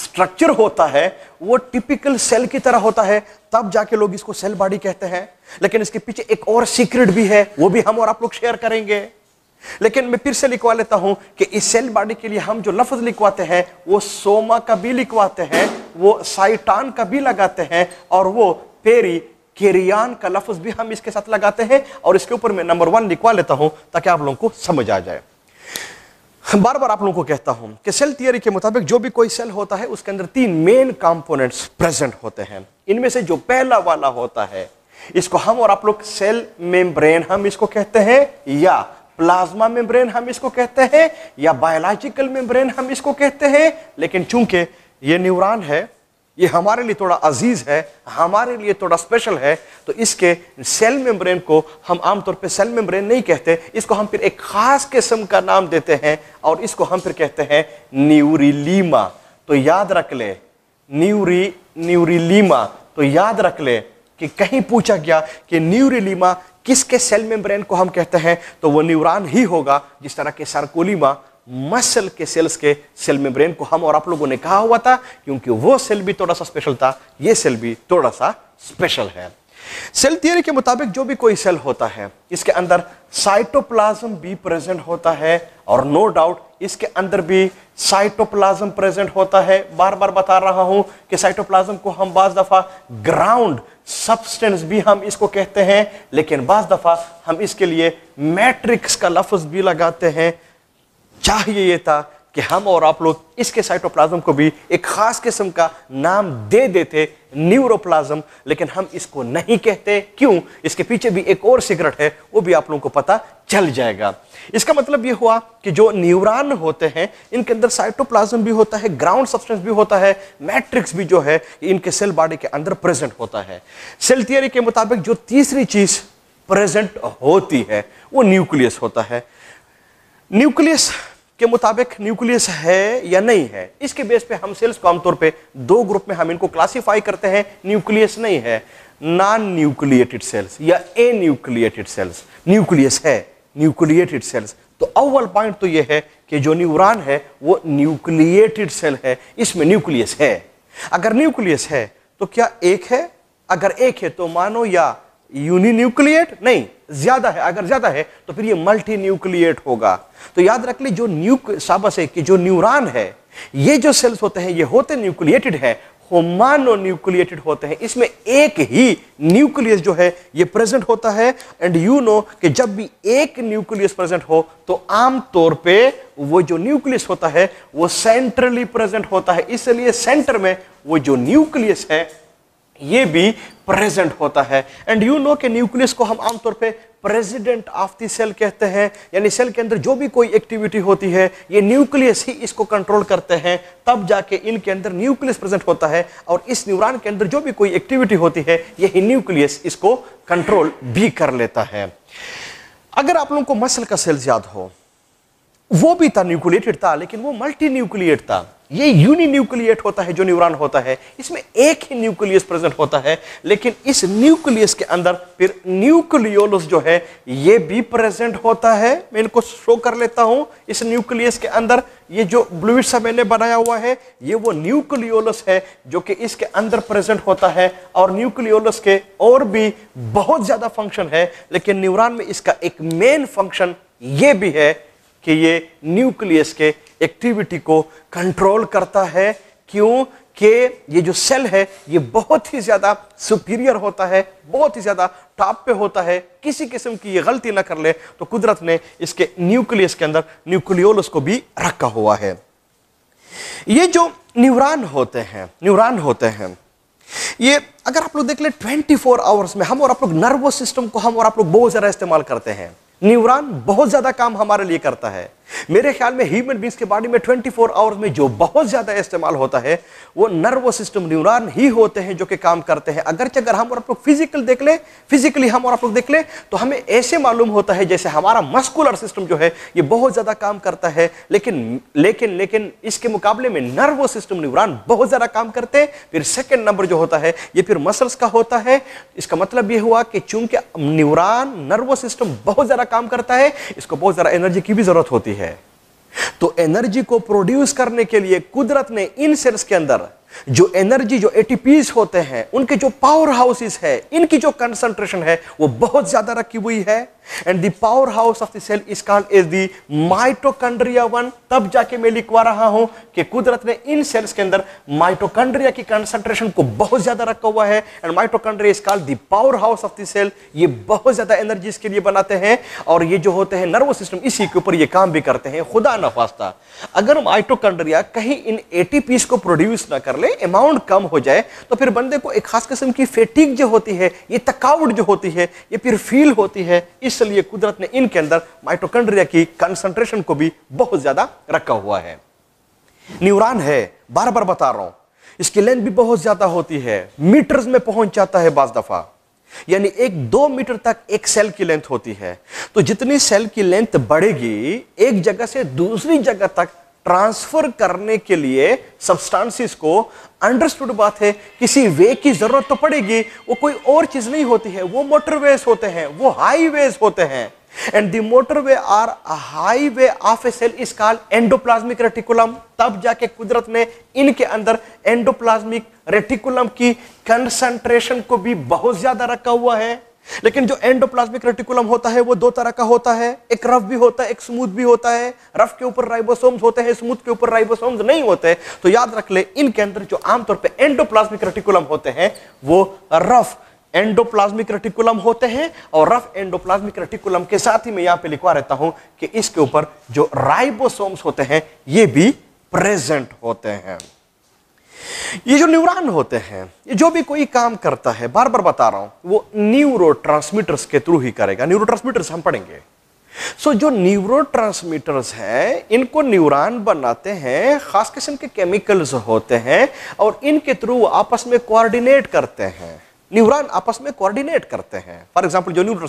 स्ट्रक्चर होता है वो टिपिकल सेल की तरह होता है तब जाके लोग इसको सेल बॉडी कहते हैं लेकिन इसके पीछे एक और सीक्रेट भी है वो भी हम और आप लोग शेयर करेंगे लेकिन मैं फिर से लिखवा लेता हूं कि इस सेल बॉडी के लिए हम जो लफ्ज लिखवाते हैं वो सोमा का भी लिखवाते हैं वो साइटान का भी लगाते हैं और वो पेरी केरियान का लफ्ज भी हम इसके साथ लगाते हैं और इसके ऊपर मैं नंबर वन लिखवा लेता हूं ताकि आप लोगों को समझ आ जाए बार बार आप लोगों को कहता हूं कि सेल थियरी के मुताबिक जो भी कोई सेल होता है उसके अंदर तीन मेन कंपोनेंट्स प्रेजेंट होते हैं इनमें से जो पहला वाला होता है इसको हम और आप लोग सेल मेम्ब्रेन हम इसको कहते हैं या प्लाज्मा मेम्ब्रेन हम इसको कहते हैं या बायोलॉजिकल मेम्ब्रेन हम इसको कहते हैं लेकिन चूंकि ये न्यूरॉन है ये हमारे लिए थोड़ा अजीज है हमारे लिए थोड़ा स्पेशल है तो इसके सेल मेम्ब्रेन को हम आमतौर पे सेल मेम्ब्रेन नहीं कहते इसको हम फिर एक खास किस्म का नाम देते हैं और इसको हम फिर कहते हैं न्यूरिलीमा तो याद रख ले न्यूरी न्यूरिलीमा तो याद रख ले कि कहीं पूछा गया कि न्यूरिलीमा किसके सेल मेम्ब्रेन को हम कहते हैं तो वो न्यूरान ही होगा जिस तरह के सरकोलीमा मसल के सेल्स के सेल मेम्ब्रेन को हम और आप लोगों ने कहा हुआ था क्योंकि वो सेल भी थोड़ा सा स्पेशल था ये सेल भी थोड़ा सा स्पेशल है सेल थियरी के मुताबिक जो भी कोई सेल होता है इसके अंदर साइटोप्लाज्म भी प्रेजेंट होता है और नो डाउट इसके अंदर भी साइटोप्लाज्म प्रेजेंट होता है बार बार बता रहा हूं कि साइटोप्लाज्म को हम बाज दफा ग्राउंड सब्सटेंस भी हम इसको कहते हैं लेकिन बाज दफा हम इसके लिए मैट्रिक्स का लफ्ज भी लगाते हैं चाहिए ये था कि हम और आप लोग इसके साइटोप्लाज्म को भी एक ख़ास किस्म का नाम दे देते न्यूरोप्लाज्म लेकिन हम इसको नहीं कहते क्यों इसके पीछे भी एक और सिगरेट है वो भी आप लोगों को पता चल जाएगा इसका मतलब ये हुआ कि जो न्यूरॉन होते हैं इनके अंदर साइटोप्लाज्म भी होता है ग्राउंड सब्सटेंस भी होता है मैट्रिक्स भी जो है इनके सेल बॉडी के अंदर प्रेजेंट होता है सेल थियरी के मुताबिक जो तीसरी चीज़ प्रेजेंट होती है वो न्यूक्लियस होता है न्यूक्लियस के मुताबिक न्यूक्लियस है या नहीं है इसके बेस पे हम सेल्स को आमतौर पे दो ग्रुप में हम इनको क्लासिफाई करते हैं न्यूक्लियस नहीं है नॉन न्यूक्लिएटेड सेल्स या ए न्यूक्लिएटेड सेल्स न्यूक्लियस है न्यूक्लिएटेड सेल्स तो अव्वल पॉइंट तो यह है कि जो न्यूरान है वो न्यूक्लिएटेड सेल है इसमें न्यूक्लियस है अगर न्यूक्लियस है तो क्या एक है अगर एक है तो मानो या यूनिन्यूक्लिएट नहीं ज्यादा है अगर ज्यादा है तो फिर ये मल्टी न्यूक्लिएट होगा तो याद रख ली जो न्यू साबस है कि जो न्यूरान है ये जो सेल्स होते हैं ये होते न्यूक्लिएटेड है होमानो न्यूक्लिएटेड होते हैं इसमें एक ही न्यूक्लियस जो है ये प्रेजेंट होता है एंड यू नो कि जब भी एक न्यूक्लियस प्रेजेंट हो तो आमतौर पे वो जो न्यूक्लियस होता है वो सेंट्रली प्रेजेंट होता है इसलिए सेंटर में वो जो न्यूक्लियस है ये भी प्रेजेंट होता है एंड यू नो के न्यूक्लियस को हम आमतौर पे प्रेजिडेंट ऑफ द सेल कहते हैं यानी सेल के अंदर जो भी कोई एक्टिविटी होती है ये न्यूक्लियस ही इसको कंट्रोल करते हैं तब जाके इनके अंदर न्यूक्लियस प्रेजेंट होता है और इस न्यूरॉन के अंदर जो भी कोई एक्टिविटी होती है यही न्यूक्लियस इसको कंट्रोल भी कर लेता है अगर आप लोगों को मसल का सेल्स याद हो वो भी था न्यूक्लिएटेड था लेकिन वो मल्टी न्यूक्लिएट था ये यूनि न्यूक्लिएट होता है जो न्यूरॉन होता है इसमें एक ही न्यूक्लियस प्रेजेंट होता है लेकिन इस न्यूक्लियस के अंदर फिर न्यूक्लियोलस जो है ये भी प्रेजेंट होता है मैं इनको शो कर लेता हूं इस न्यूक्लियस के अंदर ये जो ब्लू सा मैंने बनाया हुआ है ये वो न्यूक्लियोलस है जो कि इसके अंदर प्रेजेंट होता है और न्यूक्लियोलस के और भी बहुत ज़्यादा फंक्शन है लेकिन न्यूरान में इसका एक मेन फंक्शन ये भी है कि ये न्यूक्लियस के एक्टिविटी को कंट्रोल करता है क्यों कि ये जो सेल है ये बहुत ही ज़्यादा सुपीरियर होता है बहुत ही ज़्यादा टॉप पे होता है किसी किस्म की ये गलती ना कर ले तो कुदरत ने इसके न्यूक्लियस के अंदर न्यूक्लियोलस को भी रखा हुआ है ये जो न्यूरॉन होते हैं न्यूरॉन होते हैं ये अगर आप लोग देख ले 24 आवर्स में हम और आप लोग नर्वस सिस्टम को हम और आप लोग बहुत ज़्यादा इस्तेमाल करते हैं न्यूरॉन बहुत ज्यादा काम हमारे लिए करता है मेरे ख्याल में ह्यूमन बींग्स के बॉडी में 24 फोर आवर्स में जो बहुत ज़्यादा इस्तेमाल होता है वो नर्वस सिस्टम न्यूरॉन ही होते हैं जो कि काम करते हैं अगरचे अगर हम और आप लोग फिजिकल देख लें फिजिकली हम और आप लोग देख लें तो हमें ऐसे मालूम होता है जैसे हमारा मस्कुलर सिस्टम जो है ये बहुत ज़्यादा काम करता है लेकिन लेकिन लेकिन इसके मुकाबले में नर्वस सिस्टम न्यूरान बहुत ज़्यादा काम करते हैं फिर सेकेंड नंबर जो होता है ये फिर मसल्स का होता है इसका मतलब ये हुआ कि चूंकि न्यूरान नर्वस सिस्टम बहुत ज़्यादा काम करता है इसको बहुत ज़्यादा एनर्जी की भी ज़रूरत होती है है तो एनर्जी को प्रोड्यूस करने के लिए कुदरत ने इन सेल्स के अंदर जो एनर्जी जो एटीपीज होते हैं उनके जो पावर हाउसेस है इनकी जो कंसंट्रेशन है वो बहुत ज्यादा रखी हुई है and the powerhouse of the cell is called is the mitochondria one तब जाके मैं लिखवा रहा हूं कि कुदरत ने इन सेल्स के अंदर माइटोकंड्रिया की कंसंट्रेशन को बहुत ज्यादा रखा हुआ है and mitochondria is called the powerhouse of the cell ये बहुत ज्यादा एनर्जी इसके लिए बनाते हैं और ये जो होते हैं नर्वस सिस्टम इसी के ऊपर ये काम भी करते हैं खुदा नफास्ता अगर माइटोकंड्रिया कहीं इन एटीपीस को प्रोड्यूस ना कर ले अमाउंट कम हो जाए तो फिर बंदे को एक खास किस्म की फेटिक जो होती है ये थकावट जो होती है ये फिर फील होती है इस इसलिए कुदरत ने इनके अंदर माइटोकंड्रिया की कंसंट्रेशन को भी बहुत ज्यादा रखा हुआ है न्यूरॉन है बार बार बता रहा हूं इसकी लेंथ भी बहुत ज्यादा होती है मीटर्स में पहुंच जाता है बाज दफा यानी एक दो मीटर तक एक सेल की लेंथ होती है तो जितनी सेल की लेंथ बढ़ेगी एक जगह से दूसरी जगह तक ट्रांसफर करने के लिए सबस्टांसिस को अंडरस्टूड बात है किसी वे की जरूरत तो पड़ेगी वो कोई और चीज नहीं होती है वो मोटरवेज होते हैं वो हाईवेज होते हैं and the motorway or highway of a cell is called endoplasmic reticulum तब जाके कुदरत ने इनके अंदर एंडोप्लाज्मिक रेटिकुलम की कंसंट्रेशन को भी बहुत ज्यादा रखा हुआ है लेकिन जो एंडोप्लाज्मिक रेटिकुलम होता है वो दो तरह का होता है एक रफ भी होता है एक स्मूथ भी होता है रफ के ऊपर राइबोसोम्स होते हैं स्मूथ के ऊपर राइबोसोम्स नहीं होते तो याद रख ले इनके अंदर जो आमतौर पर एंडोप्लाज्मिक रेटिकुलम होते हैं वो रफ एंडोप्लाज्मिक रेटिकुलम होते हैं और रफ एंडोप्लाज्मिक रेटिकुलम के साथ ही मैं यहां पर लिखवा रहता हूं कि इसके ऊपर जो राइबोसोम्स होते हैं ये भी प्रेजेंट होते हैं ये जो न्यूरॉन होते हैं जो भी कोई काम करता है बार बार बता रहा हूं वो न्यूरो के थ्रू ही करेगा न्यूरो हम पढ़ेंगे सो so, जो न्यूरो हैं इनको न्यूरॉन बनाते हैं खास किस्म के केमिकल्स होते हैं और इनके थ्रू आपस में कोऑर्डिनेट करते हैं न्यूरॉन आपस में कोऑर्डिनेट करते हैं फॉर एग्जाम्पल जो न्यूरो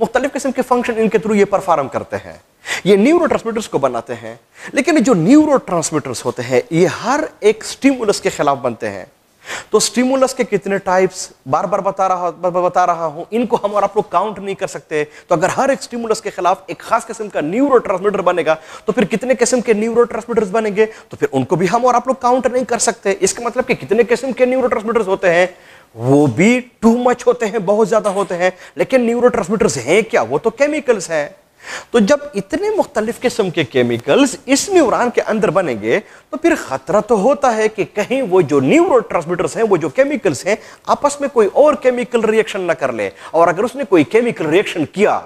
मुख्तलिफ किस्म के फंक्शन इनके थ्रू ये परफॉर्म करते हैं ये न्यूरो को बनाते हैं लेकिन जो न्यूरो होते हैं ये हर एक स्टिमुलस के खिलाफ बनते हैं तो स्टिमुलस के कितने टाइप्स बार बार बता रहा बार बता रहा हूं इनको हम और आप लोग काउंट नहीं कर सकते तो अगर हर एक स्टिमुलस के खिलाफ एक खास किस्म का न्यूरो बनेगा तो फिर कितने किस्म के न्यूरो बनेंगे तो फिर उनको भी हम और आप लोग काउंट नहीं कर सकते इसका मतलब कि कितने किस्म के न्यूरो होते हैं वो भी टू मच होते हैं बहुत ज्यादा होते हैं लेकिन न्यूरो हैं क्या वो तो केमिकल्स हैं तो जब इतने मुख्तलिफ किस्म के केमिकल्स इस न्यूरॉन के अंदर बनेंगे तो फिर खतरा तो होता है कि कहीं वो जो न्यूरो हैं वो जो केमिकल्स हैं आपस में कोई और केमिकल रिएक्शन ना कर ले और अगर उसने कोई केमिकल रिएक्शन किया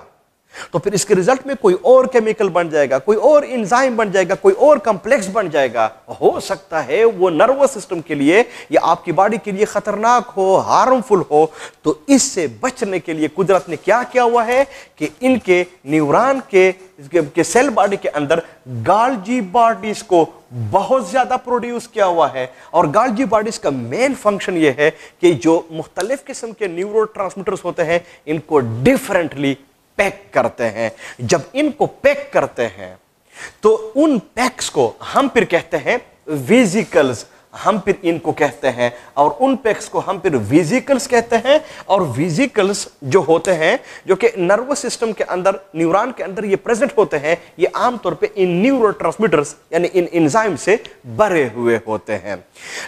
तो फिर इसके रिजल्ट में कोई और केमिकल बन जाएगा कोई और इंजाइम बन जाएगा कोई और कंप्लेक्स बन जाएगा हो सकता है वो नर्वस सिस्टम के लिए या आपकी बॉडी के लिए खतरनाक हो हार्मफुल हो तो इससे बचने के लिए कुदरत ने क्या किया हुआ है कि इनके न्यूरॉन के, के सेल बॉडी के अंदर गालजी बॉडीज को बहुत ज़्यादा प्रोड्यूस किया हुआ है और गालजी बॉडीज का मेन फंक्शन ये है कि जो मुख्तलिफ किस्म के न्यूरो होते हैं इनको डिफरेंटली पैक करते हैं जब इनको पैक करते हैं तो उन पैक्स को हम फिर कहते हैं विजिकल्स हम फिर इनको कहते हैं और उन पैक्स को हम फिर विजिकल्स कहते हैं और विजिकल्स जो होते हैं जो कि नर्वस सिस्टम के अंदर न्यूरॉन के अंदर ये प्रेजेंट होते हैं ये आमतौर पे इन न्यूरो यानी इन इंजाइम से भरे हुए होते हैं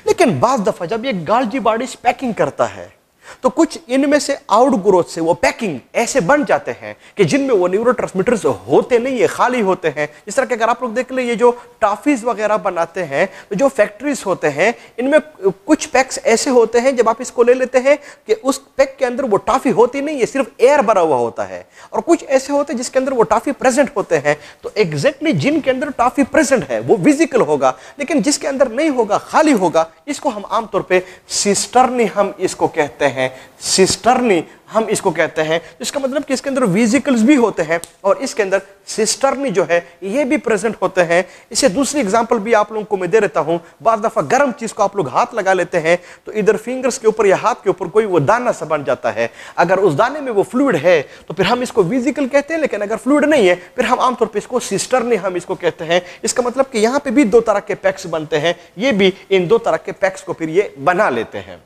लेकिन बाद दफा जब ये गालजी बॉडी पैकिंग करता है तो कुछ इनमें से आउट ग्रोथ से वो पैकिंग ऐसे बन जाते हैं कि जिनमें वो न्यूरो होते नहीं है खाली होते हैं इस तरह के अगर आप लोग देख लें ये जो टाफीज वगैरह बनाते हैं तो जो फैक्ट्रीज होते हैं इनमें कुछ पैक्स ऐसे होते हैं जब आप इसको ले लेते हैं कि उस पैक के अंदर वो टाफी होती नहीं है सिर्फ एयर भरा हुआ होता है और कुछ ऐसे होते हैं जिसके अंदर वो टाफी प्रेजेंट होते हैं तो एग्जैक्टली जिनके अंदर टाफी प्रेजेंट है वो विजिकल होगा लेकिन जिसके अंदर नहीं होगा खाली होगा इसको हम आमतौर पर सिस्टर्नी हम इसको कहते हैं हैं सिस्टर्नी हम इसको कहते हैं इसका मतलब कि इसके अंदर विजिकल्स भी होते हैं और इसके अंदर सिस्टर्नी जो है ये भी प्रेजेंट होते हैं इसे दूसरी एग्जांपल भी आप लोगों को मैं दे देता हूँ बार दफ़ा गर्म चीज़ को आप लोग हाथ लगा लेते हैं तो इधर फिंगर्स के ऊपर या हाथ के ऊपर कोई वो दाना सा बन जाता है अगर उस दाने में वो फ्लूड है तो फिर हम इसको विजिकल कहते हैं लेकिन अगर फ्लूड नहीं है फिर हम आमतौर पर इसको सिस्टर्नी हम इसको कहते हैं इसका मतलब कि यहाँ पर भी दो तरह के पैक्स बनते हैं ये भी इन दो तरह के पैक्स को फिर ये बना लेते हैं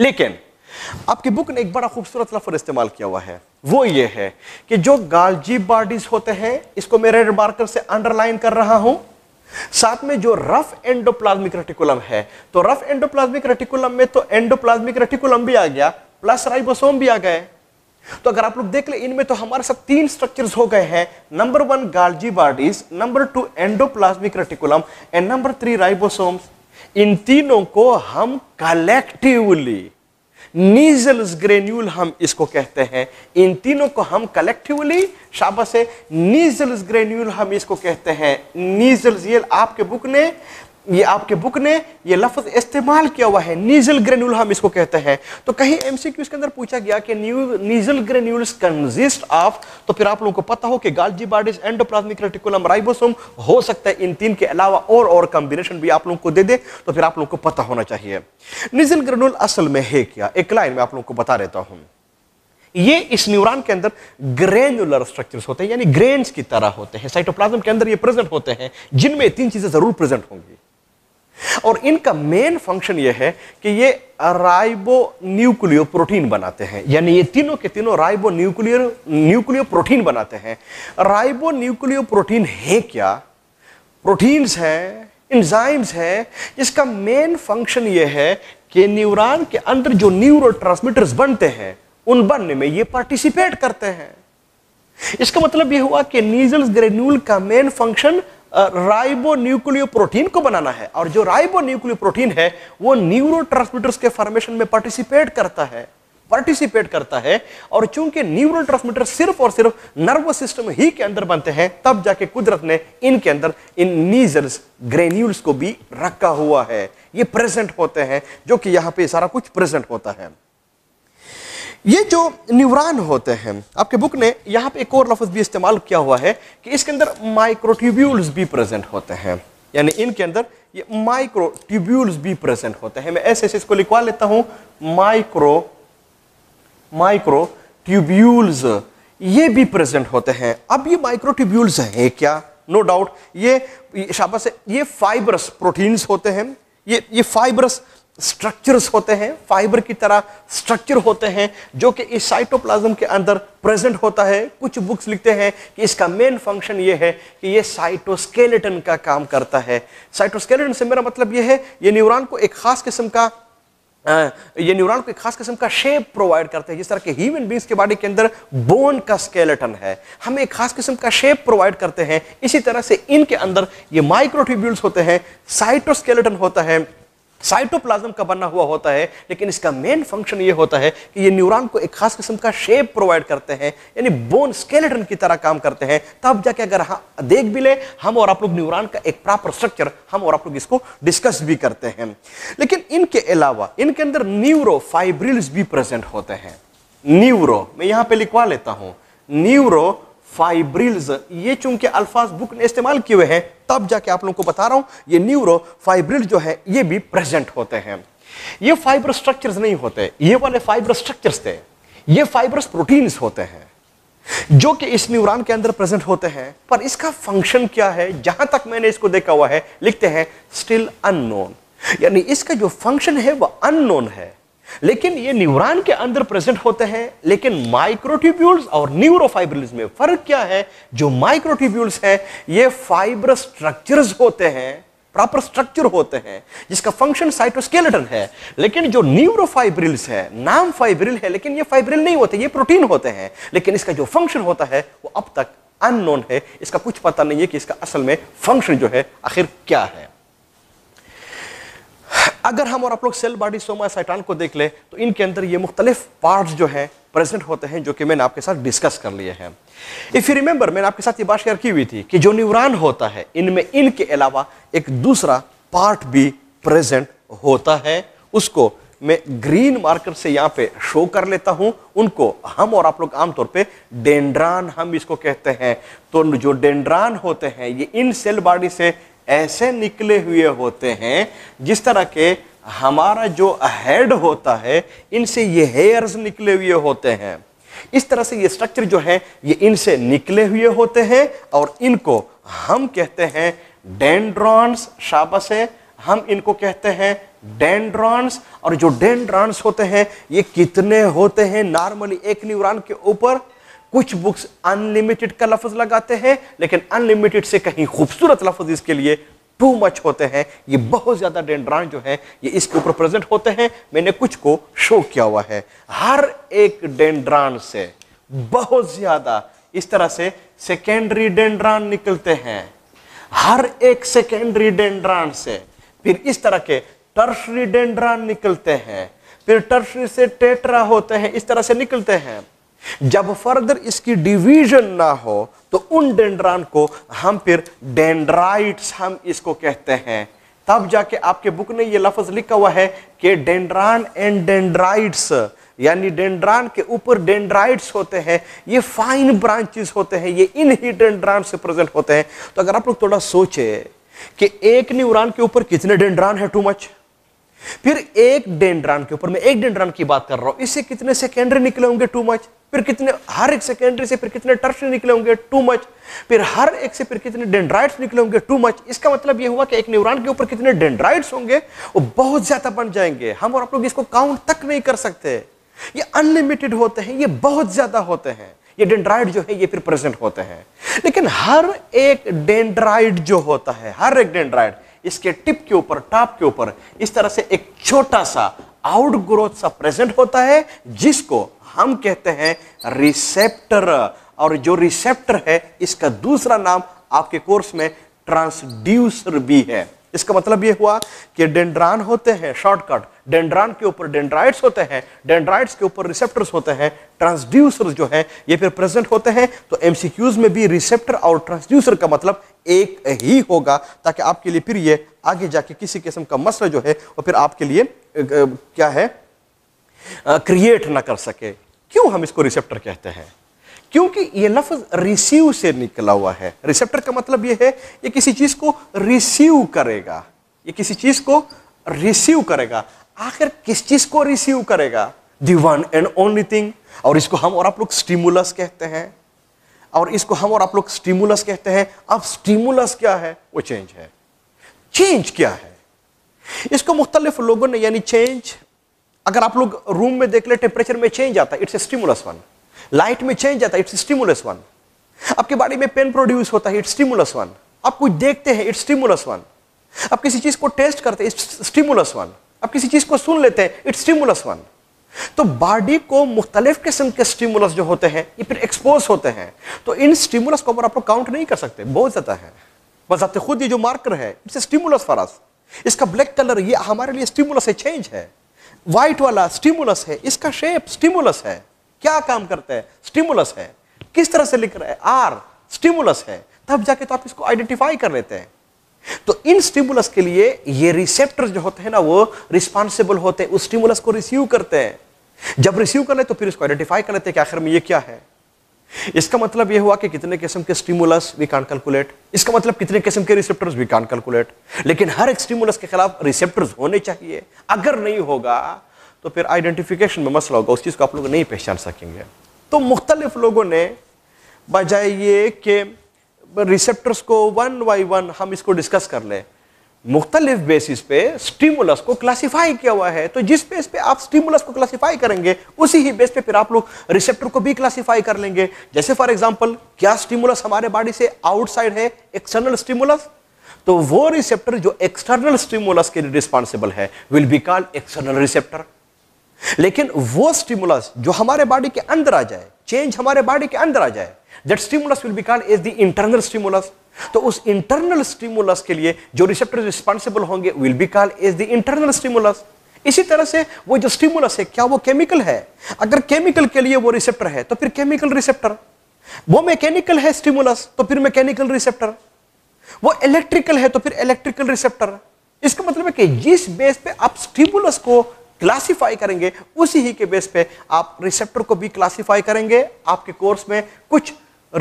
लेकिन आपकी बुक ने एक बड़ा खूबसूरत लफर इस्तेमाल किया हुआ है वो ये है कि जो गालजी बॉडीज होते हैं इसको मैं रेड मार्कर से अंडरलाइन कर रहा हूं साथ में जो रफ एंडोप्लाज्मिक रेटिकुलम है तो रफ एंडोप्लाज्मिक रेटिकुलम में तो एंडोप्लाज्मिक रेटिकुलम भी आ गया प्लस राइबोसोम भी आ गए तो अगर आप लोग देख ले इनमें तो हमारे साथ तीन स्ट्रक्चर्स हो गए हैं number one Golgi bodies number two endoplasmic reticulum and number three ribosomes इन तीनों को हम कलेक्टिवली नीजल्स ग्रेन्यूल हम इसको कहते हैं इन तीनों को हम कलेक्टिवली शाबाश है नीजल्स ग्रेन्यूल हम इसको कहते हैं नीजल्स ये आपके बुक ने ये आपके बुक ने ये लफ्ज इस्तेमाल किया हुआ है नीजल ग्रेन्यूल हम इसको कहते हैं तो कहीं एमसीक्यू के अंदर पूछा गया कि नीजल ग्रेन्यूल्स कंजिस्ट ऑफ तो फिर आप लोगों को पता हो कि Golgi bodies endoplasmic reticulum ribosome हो सकता है इन तीन के अलावा और और कॉम्बिनेशन भी आप लोगों को दे दे तो फिर आप लोगों को पता होना चाहिए नीजल ग्रेन्यूल असल में है क्या एक लाइन में आप लोगों को बता देता हूं ये इस न्यूरॉन के अंदर ग्रेनुलर स्ट्रक्चर्स होते हैं यानी ग्रेन्स की तरह होते हैं साइटोप्लाज्म के अंदर ये प्रेजेंट होते हैं जिनमें तीन चीजें जरूर प्रेजेंट होंगी और इनका मेन फंक्शन ये है कि ये राइबो न्यूक्लियो प्रोटीन बनाते हैं यानी ये तीनों के तीनों राइबो न्यूक्लियर न्यूक्लियो प्रोटीन बनाते हैं राइबो न्यूक्लियो प्रोटीन है क्या प्रोटीन्स हैं इंजाइम्स हैं जिसका मेन फंक्शन ये है कि न्यूरॉन के अंदर जो न्यूरो बनते हैं उन बनने में ये पार्टिसिपेट करते हैं इसका मतलब यह हुआ कि नीजल्स ग्रेन्यूल का main function ribonucleoprotein को बनाना है और जो राइबो न्यूक्लियो प्रोटीन है वो न्यूरो के फॉर्मेशन में पार्टिसिपेट करता है पार्टिसिपेट करता है और चूंकि न्यूरो ट्रांसमीटर सिर्फ और सिर्फ नर्वस सिस्टम ही के अंदर बनते हैं तब जाके कुदरत ने इनके अंदर इन नीजल्स ग्रेन्यूल्स को भी रखा हुआ है ये प्रेजेंट होते हैं जो कि यहां पे सारा कुछ प्रेजेंट होता है ये जो न्यूरान होते हैं आपके बुक ने यहाँ पे एक और लफ्ज़ भी इस्तेमाल किया हुआ है कि इसके अंदर माइक्रोट्यूब्यूल्स भी प्रेजेंट होते हैं यानी इनके अंदर ये माइक्रोट्यूब्यूल्स भी प्रेजेंट होते हैं मैं ऐसे ऐसे इसको लिखवा लेता हूँ माइक्रो माइक्रो ट्यूब्यूल्स ये भी प्रेजेंट होते हैं अब ये माइक्रोट्यूब्यूल्स हैं क्या नो no डाउट ये शाबाश ये फाइबरस प्रोटीन्स होते हैं ये ये फाइबरस स्ट्रक्चर्स होते हैं फाइबर की तरह स्ट्रक्चर होते हैं जो कि इस साइटोप्लाज्म के अंदर प्रेजेंट होता है कुछ बुक्स लिखते हैं कि इसका मेन फंक्शन ये है कि ये साइटोस्केलेटन का काम करता है साइटोस्केलेटन से मेरा मतलब ये है ये न्यूरॉन को एक खास किस्म का ये न्यूरॉन को एक खास किस्म का शेप प्रोवाइड करते हैं जिस तरह के ह्यूमन बींग्स के बॉडी के अंदर बोन का स्केलेटन है हमें एक खास किस्म का शेप प्रोवाइड करते हैं इसी तरह से इनके अंदर ये माइक्रोट्यूब्यूल्स होते हैं साइटोस्केलेटन होता है साइटोप्लाज्म का बना हुआ होता है लेकिन इसका मेन फंक्शन ये होता है कि ये न्यूरॉन को एक खास किस्म का शेप प्रोवाइड करते हैं यानी बोन स्केलेटन की तरह काम करते हैं तब जाके अगर हाँ देख भी ले हम और आप लोग न्यूरॉन का एक प्रॉपर स्ट्रक्चर हम और आप लोग इसको डिस्कस भी करते हैं लेकिन इनके अलावा इनके अंदर फाइब्रिल्स भी प्रेजेंट होते हैं न्यूरो मैं यहाँ पे लिखवा लेता हूँ न्यूरो फाइब्रिल्स ये चूंकि अल्फाज बुक ने इस्तेमाल किए हुए हैं तब जाके आप लोगों को बता रहा हूं ये न्यूरो फाइब्रिल जो है ये भी प्रेजेंट होते हैं ये फाइबर स्ट्रक्चर्स नहीं होते ये वाले फाइबर स्ट्रक्चर्स थे ये फाइबरस प्रोटीन्स होते हैं जो कि इस न्यूरॉन के अंदर प्रेजेंट होते हैं पर इसका फंक्शन क्या है जहां तक मैंने इसको देखा हुआ है लिखते हैं स्टिल अननोन यानी इसका जो फंक्शन है वह अननोन है लेकिन ये न्यूरॉन के अंदर प्रेजेंट होते हैं लेकिन माइक्रोट्यूब्यूल्स और न्यूरोफाइब्रिल्स में फर्क क्या है जो माइक्रोट्यूब्यूल्स हैं ये फाइबर स्ट्रक्चर्स होते हैं प्रॉपर स्ट्रक्चर होते हैं जिसका फंक्शन साइटोस्केलेटन है लेकिन जो न्यूरोफाइब्रिल्स है नाम फाइब्रिल है लेकिन ये फाइब्रिल नहीं होते ये प्रोटीन होते हैं लेकिन इसका जो फंक्शन होता है वो अब तक अननोन है इसका कुछ पता नहीं है कि इसका असल में फंक्शन जो है आखिर क्या है अगर हम और आप लोग सेल बॉडी सोमा साइटान को देख ले तो इनके अंदर ये मुख्तलिफ पार्ट्स जो हैं प्रेजेंट होते हैं जो कि मैंने आपके साथ डिस्कस कर लिए हैं इफ़ यू रिमेंबर मैंने आपके साथ ये बात शेयर की हुई थी कि जो न्यूरान होता है इनमें इनके अलावा एक दूसरा पार्ट भी प्रेजेंट होता है उसको मैं ग्रीन मार्कर से यहाँ पे शो कर लेता हूँ उनको हम और आप लोग आमतौर पे डेंड्रान हम इसको कहते हैं तो जो डेंड्रान होते हैं ये इन सेल बॉडी से ऐसे निकले हुए होते हैं जिस तरह के हमारा जो हेड होता है इनसे ये हेयर्स निकले हुए होते हैं इस तरह से ये स्ट्रक्चर जो है ये इनसे निकले हुए होते हैं और इनको हम कहते हैं डेंड्रॉन्स शाबा से हम इनको कहते हैं डेंड्रॉन्स और जो डेंड्रॉन्स होते हैं ये कितने होते हैं नॉर्मली एक न्यूरॉन के ऊपर कुछ बुक्स अनलिमिटेड का लफ्ज लगाते हैं लेकिन अनलिमिटेड से कहीं खूबसूरत लफ्ज इसके लिए टू मच होते हैं ये बहुत ज़्यादा डेंड्रॉन जो है ये इसके ऊपर प्रेजेंट होते हैं मैंने कुछ को शो किया हुआ है हर एक डेंड्रॉन से बहुत ज़्यादा इस तरह से सेकेंडरी डेंड्रॉन निकलते हैं हर एक सेकेंडरी डेंड्रॉन से फिर इस तरह के टर्शरी डेंड्रॉन निकलते हैं फिर टर्शरी से टेट्रा होते हैं इस तरह से निकलते हैं जब फर्दर इसकी डिवीजन ना हो तो उन डेंड्रॉन को हम फिर डेंड्राइट्स हम इसको कहते हैं तब जाके आपके बुक ने ये लफ्ज लिखा हुआ है कि डेंड्रान एंड डेंड्राइट्स यानी डेंड्रॉन के ऊपर डेंड्राइट्स होते हैं ये फाइन ब्रांचेस होते हैं ये इन ही डेंड्रॉन से प्रेजेंट होते हैं तो अगर आप लोग थोड़ा सोचे कि एक न्यूरॉन के ऊपर कितने डेंड्रॉन है टू मच फिर एक डेंड्रॉन के ऊपर मैं एक डेंड्रॉन की बात कर रहा हूं इससे कितने सेकेंडरी निकले होंगे टू मच फिर कितने हर एक सेकेंडरी से फिर कितने टर्सरी निकले होंगे टू मच फिर हर एक से फिर कितने डेंड्राइड्स निकले होंगे टू मच इसका मतलब यह हुआ कि एक न्यूरॉन के ऊपर कितने डेंड्राइड्स होंगे वो बहुत ज्यादा बन जाएंगे हम और आप लोग इसको काउंट तक नहीं कर सकते ये अनलिमिटेड होते हैं ये बहुत ज्यादा होते हैं ये डेंड्राइड जो है ये फिर प्रेजेंट होते हैं लेकिन हर एक डेंड्राइड जो होता है हर एक डेंड्राइड इसके टिप के ऊपर टॉप के ऊपर इस तरह से एक छोटा सा आउट ग्रोथ सा प्रेजेंट होता है जिसको हम कहते हैं रिसेप्टर और जो रिसेप्टर है इसका दूसरा नाम आपके कोर्स में ट्रांसड्यूसर भी है इसका मतलब यह हुआ कि डेंड्रान होते हैं शॉर्टकट डेंड्रान के ऊपर डेंड्राइड्स होते हैं डेंड्राइड्स के ऊपर रिसेप्टर्स होते हैं ट्रांसड्यूसर जो है ये फिर प्रेजेंट होते हैं तो एमसीक्यूज में भी रिसेप्टर और ट्रांसड्यूसर का मतलब एक ही होगा ताकि आपके लिए फिर ये आगे जाके किसी किस्म का मसला जो है वो फिर आपके लिए क्या है क्रिएट ना कर सके क्यों हम इसको रिसेप्टर कहते हैं क्योंकि ये लफ्ज़ रिसीव से निकला हुआ है रिसेप्टर का मतलब ये है ये किसी चीज़ को रिसीव करेगा ये किसी चीज़ को रिसीव करेगा आखिर किस चीज़ को रिसीव करेगा the one and only thing और इसको हम और आप लोग स्टिमुलस कहते हैं और इसको हम और आप लोग स्टिमुलस कहते हैं अब स्टिमुलस क्या है वो चेंज है चेंज क्या है इसको मुख्तलिफ लोगों ने यानी चेंज अगर आप लोग रूम में देख ले टेम्परेचर में चेंज आता है इट्स स्टिमुलस वन लाइट में चेंज आता है इट्स स्टिमुलस वन आपके बॉडी में पेन प्रोड्यूस होता है इट्स स्टिमुलस वन आप कुछ देखते हैं इट्स स्टिमुलस वन आप किसी चीज को टेस्ट करते हैं इट्स स्टिमुलस वन आप किसी चीज को सुन लेते हैं इट्स स्टिमुलस वन तो बॉडी को मुख्तलिफ किस्म के स्टिमुलस जो होते हैं ये फिर एक्सपोज होते हैं तो इन स्टिमुलस को आप लोग काउंट नहीं कर सकते बहुत ज़्यादा है बजाते खुद ये जो मार्कर है इट्स स्टिमुलस फॉर अस इसका ब्लैक कलर ये हमारे लिए स्टिमुलस है चेंज है वाइट वाला स्टिमुलस है इसका शेप स्टिमुलस है क्या काम करता है स्टिमुलस है किस तरह से लिख रहा है आर स्टिमुलस है तब जाके तो आप इसको आइडेंटिफाई कर लेते हैं तो इन स्टिमुलस के लिए ये रिसेप्टर जो होते हैं ना वो रिस्पॉन्सिबल होते हैं उस स्टिमुलस को रिसीव करते हैं जब रिसीव कर ले तो फिर इसको आइडेंटिफाई कर लेते हैं कि आखिर में ये क्या है इसका मतलब यह हुआ कि कितने किस्म के स्टिमुलस वी कान कैलकुलेट इसका मतलब कितने किस्म के रिसेप्टर्स वी कान कैलकुलेट लेकिन हर एक स्टिमुलस के खिलाफ रिसेप्टर्स होने चाहिए अगर नहीं होगा तो फिर आइडेंटिफिकेशन में मसला होगा उस चीज़ को आप लोग नहीं पहचान सकेंगे तो मुख्तलिफ लोगों ने बजाय ये कि रिसेप्टर्स को वन बाई वन हम इसको डिस्कस कर लें मुख्तलिफ बेसिस पे स्टिमुलस को क्लासीफाई किया हुआ है तो जिस बेस पे आप स्टिमुलस को क्लासीफाई करेंगे उसी ही बेस पे फिर आप लोग रिसेप्टर को भी क्लासीफाई कर लेंगे जैसे फॉर एग्जांपल क्या स्टिमुलस हमारे बॉडी से आउटसाइड है एक्सटर्नल स्टिमुलस तो वो रिसेप्टर जो एक्सटर्नल स्टिमुलस के लिए रिस्पॉन्सिबल है will be called external receptor लेकिन वो स्टिमुलस जो हमारे बॉडी के अंदर आ जाए चेंज हमारे बॉडी के अंदर आ जाए that stimulus will be called as the internal stimulus तो उस इंटरनल स्टिमुलस के लिए जो रिसेप्टर रिस्पॉन्सिबल होंगे will be called as the internal stimulus इसी तरह से वो जो स्टिमुलस है क्या वो केमिकल है अगर केमिकल के लिए वो रिसेप्टर है तो फिर केमिकल रिसेप्टर वो मैकेनिकल है स्टिमुलस तो फिर मैकेनिकल रिसेप्टर वो इलेक्ट्रिकल है तो फिर इलेक्ट्रिकल रिसेप्टर इसका मतलब है कि जिस बेस पे आप स्टिमुलस को क्लासीफाई करेंगे उसी ही के बेस पे आप रिसेप्टर को भी क्लासीफाई करेंगे आपके कोर्स में कुछ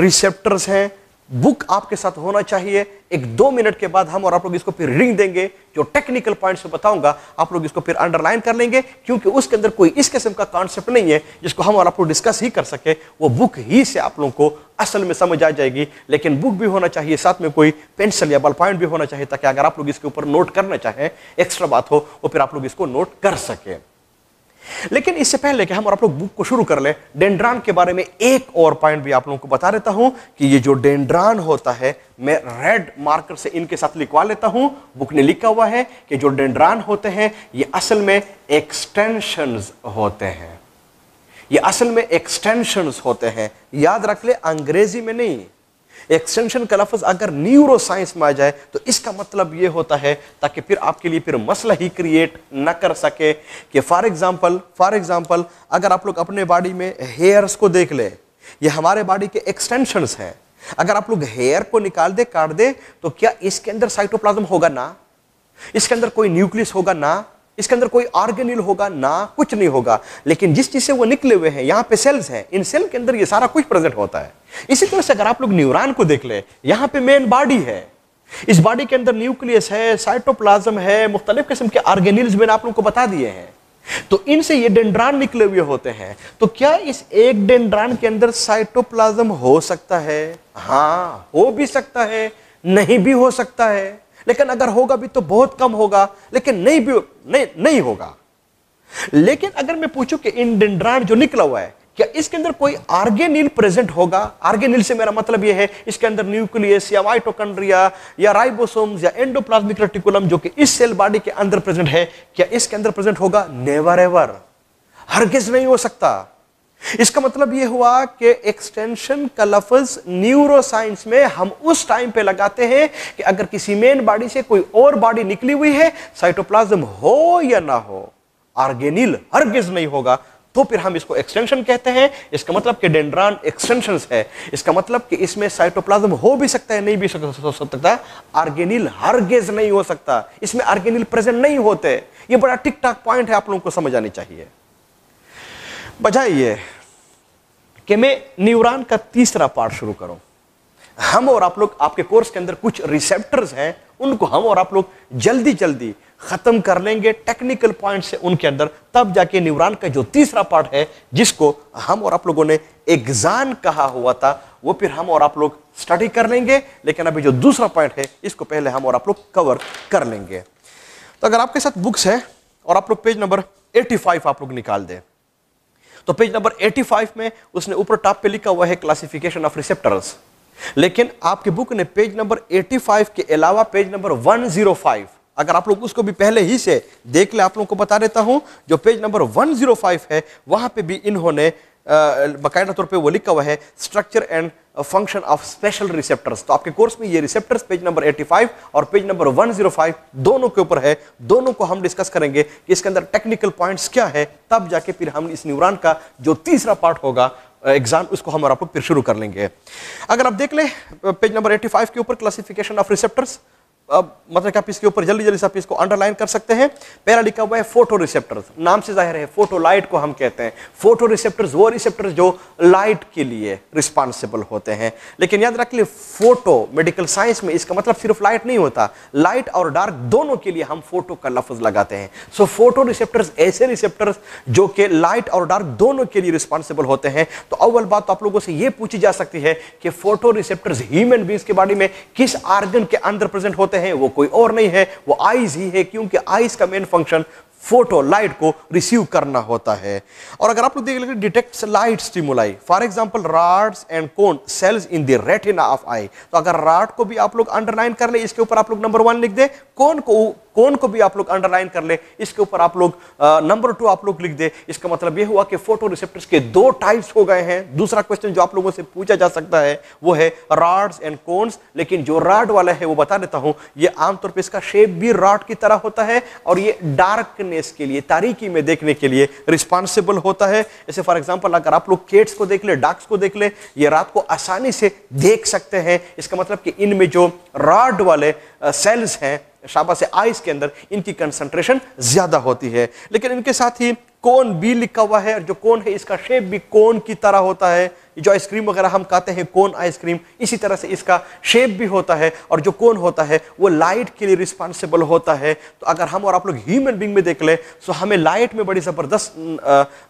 रिसेप्टर्स हैं बुक आपके साथ होना चाहिए एक दो मिनट के बाद हम और आप लोग इसको फिर रिंग देंगे जो टेक्निकल पॉइंट्स में बताऊंगा आप लोग इसको फिर अंडरलाइन कर लेंगे क्योंकि उसके अंदर कोई इस किस्म का कॉन्सेप्ट नहीं है जिसको हम और आप लोग डिस्कस ही कर सके वो बुक ही से आप लोगों को असल में समझ आ जाएगी लेकिन बुक भी होना चाहिए साथ में कोई पेंसिल या बल पॉइंट भी होना चाहिए ताकि अगर आप लोग इसके ऊपर नोट करना चाहें एक्स्ट्रा बात हो वो फिर आप लोग इसको नोट कर सकें लेकिन इससे पहले कि हम और आप लोग बुक को शुरू कर ले डेंड्रान के बारे में एक और पॉइंट भी आप लोगों को बता देता हूं कि ये जो डेंड्रान होता है मैं रेड मार्कर से इनके साथ लिखवा लेता हूं बुक ने लिखा हुआ है कि जो डेंड्रान होते हैं ये असल में एक्सटेंशन होते हैं ये असल में एक्सटेंशन होते हैं याद रख ले अंग्रेजी में नहीं एक्सटेंशन का लफज अगर न्यूरो साइंस में आ जाए तो इसका मतलब ये होता है ताकि फिर आपके लिए फिर मसला ही क्रिएट ना कर सके कि फॉर एग्ज़ाम्पल फॉर एग्ज़ाम्पल अगर आप लोग अपने बॉडी में हेयर्स को देख लें ये हमारे बॉडी के एक्सटेंशन हैं अगर आप लोग हेयर को निकाल दे काट दे तो क्या इसके अंदर साइटोप्लाज्म होगा ना इसके अंदर कोई न्यूक्लियस होगा ना इसके अंदर कोई ऑर्गेनिल होगा ना कुछ नहीं होगा लेकिन जिस चीज़ से वो निकले हुए हैं यहाँ पे सेल्स हैं इन सेल के अंदर ये सारा कुछ प्रेजेंट होता है इसी तरह से अगर आप लोग न्यूरॉन को देख ले यहाँ पे मेन बॉडी है इस बॉडी के अंदर न्यूक्लियस है साइटोप्लाज्म है मुख्तलिफ किस्म के ऑर्गेनिल्स मैंने आप लोग को बता दिए हैं तो इनसे ये डेंड्रान निकले हुए होते हैं तो क्या इस एक डेंड्रान के अंदर साइटोप्लाज्म हो सकता है हाँ हो भी सकता है नहीं भी हो सकता है लेकिन अगर होगा भी तो बहुत कम होगा लेकिन नहीं भी नहीं नहीं होगा लेकिन अगर मैं पूछूं कि इंडेंड्राइड जो निकला हुआ है क्या इसके अंदर कोई आर्गेनिल प्रेजेंट होगा आर्गेनिल से मेरा मतलब यह है इसके अंदर न्यूक्लियस या माइटोकंड्रिया या राइबोसोम्स या एंडोप्लाज्मिक रेटिकुलम जो कि इस सेल बॉडी के अंदर प्रेजेंट है क्या इसके अंदर प्रेजेंट होगा नेवर एवर हरगिज नहीं हो सकता इसका मतलब यह हुआ कि एक्सटेंशन का लफज न्यूरोसाइंस में हम उस टाइम पे लगाते हैं कि अगर किसी मेन बॉडी से कोई और बॉडी निकली हुई है साइटोप्लाज्म हो या ना हो आर्गेनिल हरगिज नहीं होगा तो फिर हम इसको एक्सटेंशन कहते हैं इसका मतलब कि डेंड्रॉन एक्सटेंशन है इसका मतलब कि इसमें साइटोप्लाज्म हो भी सकता है नहीं भी हो सकता आर्गेनिल हरगिज नहीं हो सकता इसमें आर्गेनिल प्रेजेंट नहीं होते ये बड़ा टिक टाक पॉइंट है आप लोगों को समझ आनी चाहिए बजाय ये कि मैं न्यूरॉन का तीसरा पार्ट शुरू करूं हम और आप लोग आपके कोर्स के अंदर कुछ रिसेप्टर्स हैं उनको हम और आप लोग जल्दी जल्दी खत्म कर लेंगे टेक्निकल पॉइंट से उनके अंदर तब जाके न्यूरॉन का जो तीसरा पार्ट है जिसको हम और आप लोगों ने एग्जान कहा हुआ था वो फिर हम और आप लोग स्टडी कर लेंगे लेकिन अभी जो दूसरा पॉइंट है इसको पहले हम और आप लोग कवर कर लेंगे तो अगर आपके साथ बुक्स है और आप लोग पेज नंबर 85 आप लोग निकाल दें तो पेज नंबर 85 में उसने ऊपर टॉप पे लिखा हुआ है क्लासिफिकेशन ऑफ रिसेप्टर्स लेकिन आपके बुक ने पेज नंबर 85 के अलावा पेज नंबर 105 अगर आप लोग उसको भी पहले ही से देख ले आप लोगों को बता देता हूं जो पेज नंबर 105 है वहां पे भी इन्होंने बाकायदा तौर पे वो लिखा हुआ है structure and function of special receptors तो आपके कोर्स में ये रिसेप्टर्स पेज नंबर 85 और पेज नंबर 105 दोनों के ऊपर है दोनों को हम डिस्कस करेंगे कि इसके अंदर टेक्निकल पॉइंट्स क्या है तब जाके फिर हम इस न्यूरॉन का जो तीसरा पार्ट होगा एग्जाम उसको हम और फिर शुरू कर लेंगे अगर आप देख लें पेज नंबर एट्टी के ऊपर क्लासिफिकेशन ऑफ रिसेप्टर्स मतलब आप इसके ऊपर जल्दी जल्दी से आप इसको अंडरलाइन कर सकते हैं पहला लिखा हुआ है फोटो रिसेप्टर नाम से जाहिर है फोटो लाइट को हम कहते हैं फोटो रिसेप्टर वो रिसेप्टर जो लाइट के लिए रिस्पॉन्सिबल होते हैं लेकिन याद रख लिए फोटो मेडिकल साइंस में इसका मतलब सिर्फ लाइट नहीं होता लाइट और डार्क दोनों के लिए हम फोटो का लफज लगाते हैं सो फोटो रिसेप्टर ऐसे रिसेप्टर जो कि लाइट और डार्क दोनों के लिए रिस्पॉन्सिबल होते हैं तो अव्वल बात तो आप लोगों से यह पूछी जा सकती है कि फोटो रिसेप्टर ह्यूमन बींग्स के बॉडी में किस आर्गन के अंदर प्रेजेंट होते हैं हैं वो कोई और नहीं है वो आइज ही है क्योंकि आइज का मेन फंक्शन फोटो लाइट को रिसीव करना होता है और अगर आप लोग देख लेंगे detect light stimuli for example rods and cone cells in the retina of eye तो अगर राड को भी आप लोग अंडरलाइन कर ले इसके ऊपर आप लोग नंबर वन लिख दे कौन को कौन को भी आप लोग अंडरलाइन कर ले इसके ऊपर आप लोग नंबर टू आप लोग लिख दे इसका मतलब यह हुआ कि फोटो रिसेप्टर्स के दो टाइप्स हो गए हैं दूसरा क्वेश्चन जो आप लोगों से पूछा जा सकता है वो है रॉड्स एंड कोन्स लेकिन जो रॉड वाला है वो बता देता हूं ये आमतौर पर इसका शेप भी रॉड की तरह होता है और ये डार्कनेस के लिए तारीकी में देखने के लिए रिस्पॉन्सिबल होता है जैसे फॉर एग्जाम्पल अगर आप लोग केट्स को देख ले डार्क्स को देख ले ये रात को आसानी से देख सकते हैं इसका मतलब कि इनमें जो रॉड वाले सेल्स हैं शाबा से आइस के अंदर इनकी कंसंट्रेशन ज़्यादा होती है लेकिन इनके साथ ही कोन बी लिखा हुआ है और जो कोन है इसका शेप भी कोन की तरह होता है जो आइसक्रीम वगैरह हम खाते हैं कोन आइसक्रीम इसी तरह से इसका शेप भी होता है और जो कोन होता है वो लाइट के लिए रिस्पॉन्सिबल होता है तो अगर हम और आप लोग ह्यूमन बींग में देख ले तो हमें लाइट में बड़ी ज़बरदस्त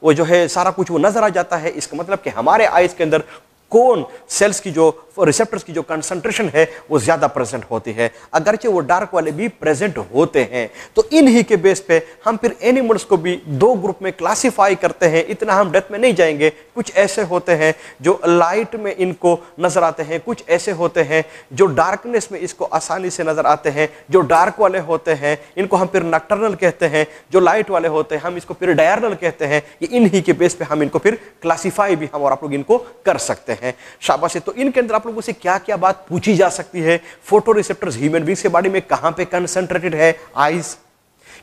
वो जो है सारा कुछ वो नज़र आ जाता है इसका मतलब कि हमारे आइस के अंदर कौन सेल्स की जो रिसेप्टर्स की जो कंसंट्रेशन है वो ज़्यादा प्रेजेंट होती है अगरचे वो डार्क वाले भी प्रेजेंट होते हैं तो इन ही के बेस पे हम फिर एनिमल्स को भी दो ग्रुप में क्लासीफाई करते हैं इतना हम डेथ में नहीं जाएंगे कुछ ऐसे होते हैं जो लाइट में इनको नज़र आते हैं कुछ ऐसे होते हैं जो डार्कनेस में इसको आसानी से नज़र आते हैं जो डार्क वाले होते हैं इनको हम फिर नक्टरनल कहते हैं जो लाइट वाले होते हैं हम इसको फिर डायरनल कहते हैं इन इन्हीं के बेस पर हम इनको फिर क्लासीफाई भी हम और आप लोग इनको कर सकते हैं हैं शाबाश तो इनके अंदर आप लोगों से क्या क्या बात पूछी जा सकती है फोटो रिसेप्टर ह्यूमन बींग्स के बारे में कहां पे कंसनट्रेटेड है आइज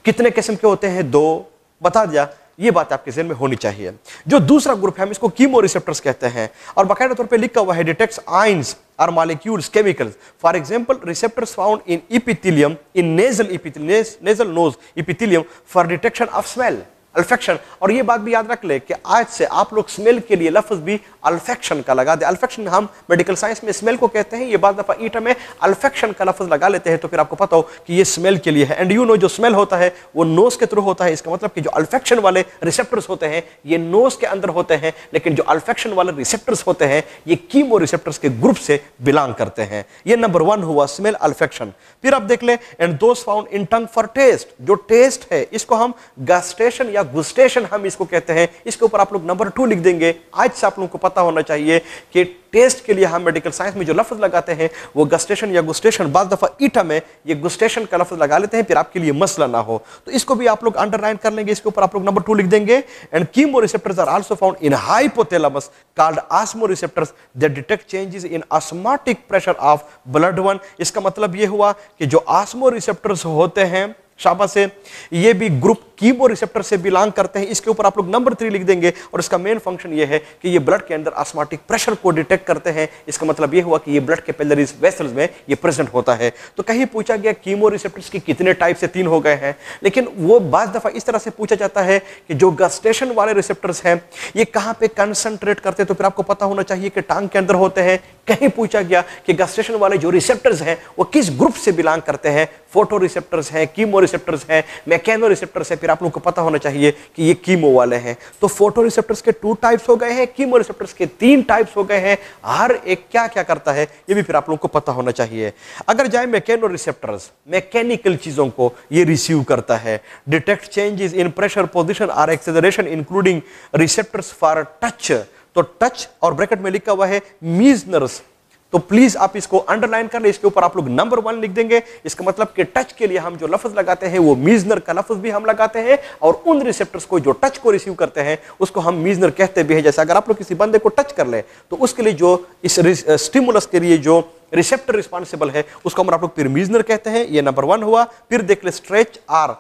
कितने किस्म के होते हैं दो बता दिया ये बात आपके जेन में होनी चाहिए जो दूसरा ग्रुप है हम इसको कीमो रिसेप्टर्स कहते हैं और बाकायदा तौर पे लिखा हुआ है डिटेक्ट्स आइंस और molecules chemicals for example receptors found in epithelium in nasal epithelium nasal nose epithelium for detection of smell olfaction और ये बात भी याद रख ले कि आज से आप लोग स्मेल के लिए लफ्ज़ भी अल्फेक्शन का लगा दे अल्फेक्शन हम मेडिकल साइंस में स्मेल को कहते हैं ये बात दफ़ा ईटा में अल्फेक्शन का लफ्ज़ लगा लेते हैं तो फिर आपको पता हो कि ये स्मेल के लिए है एंड यू नो जो स्मेल होता है वो नोज़ के थ्रू होता है इसका मतलब कि जो अल्फेक्शन वाले रिसेप्टर्स होते हैं ये नोज़ के अंदर होते हैं लेकिन जो अल्फेक्शन वाले रिसेप्टर्स होते हैं ये कीमो रिसेप्टर्स के ग्रुप से बिलोंग करते हैं ये नंबर वन हुआ स्मेल अल्फेक्शन फिर आप देख लें and those found in tongue for taste जो टेस्ट है इसको हम गैस्ट्रेशन या गुस्टेशन हम इसको कहते हैं इसके ऊपर आप लोग नंबर टू लिख देंगे आज से आप लोगों को पता होना चाहिए कि टेस्ट के लिए हम मेडिकल साइंस में जो लफ्ज लगाते हैं वो गस्टेशन या गुस्टेशन बाद दफ़ा ईटा में ये गुस्टेशन का लफ्ज लगा लेते हैं फिर आपके लिए मसला ना हो तो इसको भी आप लोग अंडरलाइन कर लेंगे इसके ऊपर आप लोग नंबर टू लिख देंगे and chemoreceptors are also found in hypothalamus called osmoreceptors that detect changes in osmotic pressure of blood one इसका मतलब ये हुआ कि जो आस्मो रिसेप्टर्स होते हैं शाबाश से ये भी ग्रुप कीबो रिसेप्टर से बिलोंग करते हैं इसके ऊपर आप लोग नंबर थ्री लिख देंगे और इसका मेन फंक्शन ये है कि ये ब्लड के अंदर आस्माटिक प्रेशर को डिटेक्ट करते हैं इसका मतलब ये हुआ कि ये ब्लड के पेलरीज वेसल्स में ये प्रेजेंट होता है तो कहीं पूछा गया कीमो रिसेप्टर्स की कितने टाइप से तीन हो गए हैं लेकिन वो बाज दफ़ा इस तरह से पूछा जाता है कि जो गस्टेशन वाले रिसेप्टर्स हैं ये कहाँ पे कंसनट्रेट करते हैं तो फिर आपको पता होना चाहिए कि टांग के अंदर होते हैं कहीं पूछा गया कि गस्टेशन वाले जो रिसेप्टर्स हैं वो किस ग्रुप से बिलोंग करते हैं फोटो रिसेप्टर्स हैं कीमो रिसेप्टर्स हैं मैकेनो रिसेप्टर्स हैं फिर आप लोग को पता होना चाहिए कि ये कीमो वाले हैं तो फोटो रिसेप्टर्स के टू टाइप्स हो गए हैं कीमो रिसेप्टर्स के तीन टाइप्स हो गए हैं हर एक क्या क्या करता है ये भी फिर आप लोग को पता होना चाहिए अगर जाए मैकेनो रिसेप्टर्स मैकेनिकल चीज़ों को ये रिसीव करता है detect changes in pressure position or acceleration including receptors for touch तो टच और ब्रैकेट में लिखा हुआ है मीजनर्स तो प्लीज आप इसको अंडरलाइन कर ले इसके ऊपर आप लोग नंबर वन लिख देंगे इसका मतलब कि टच के लिए हम जो लफ्ज लगाते हैं वो मीजनर का लफ्ज भी हम लगाते हैं और उन रिसेप्टर्स को जो टच को रिसीव करते हैं उसको हम मीजनर कहते भी हैं जैसे अगर आप लोग किसी बंदे को टच कर ले तो उसके लिए जो इस स्टिमुलस के लिए जो रिसेप्टर रिस्पॉन्सिबल है उसको हम आप लोग फिर मीजनर कहते हैं ये नंबर वन हुआ फिर देख ले स्ट्रेच आर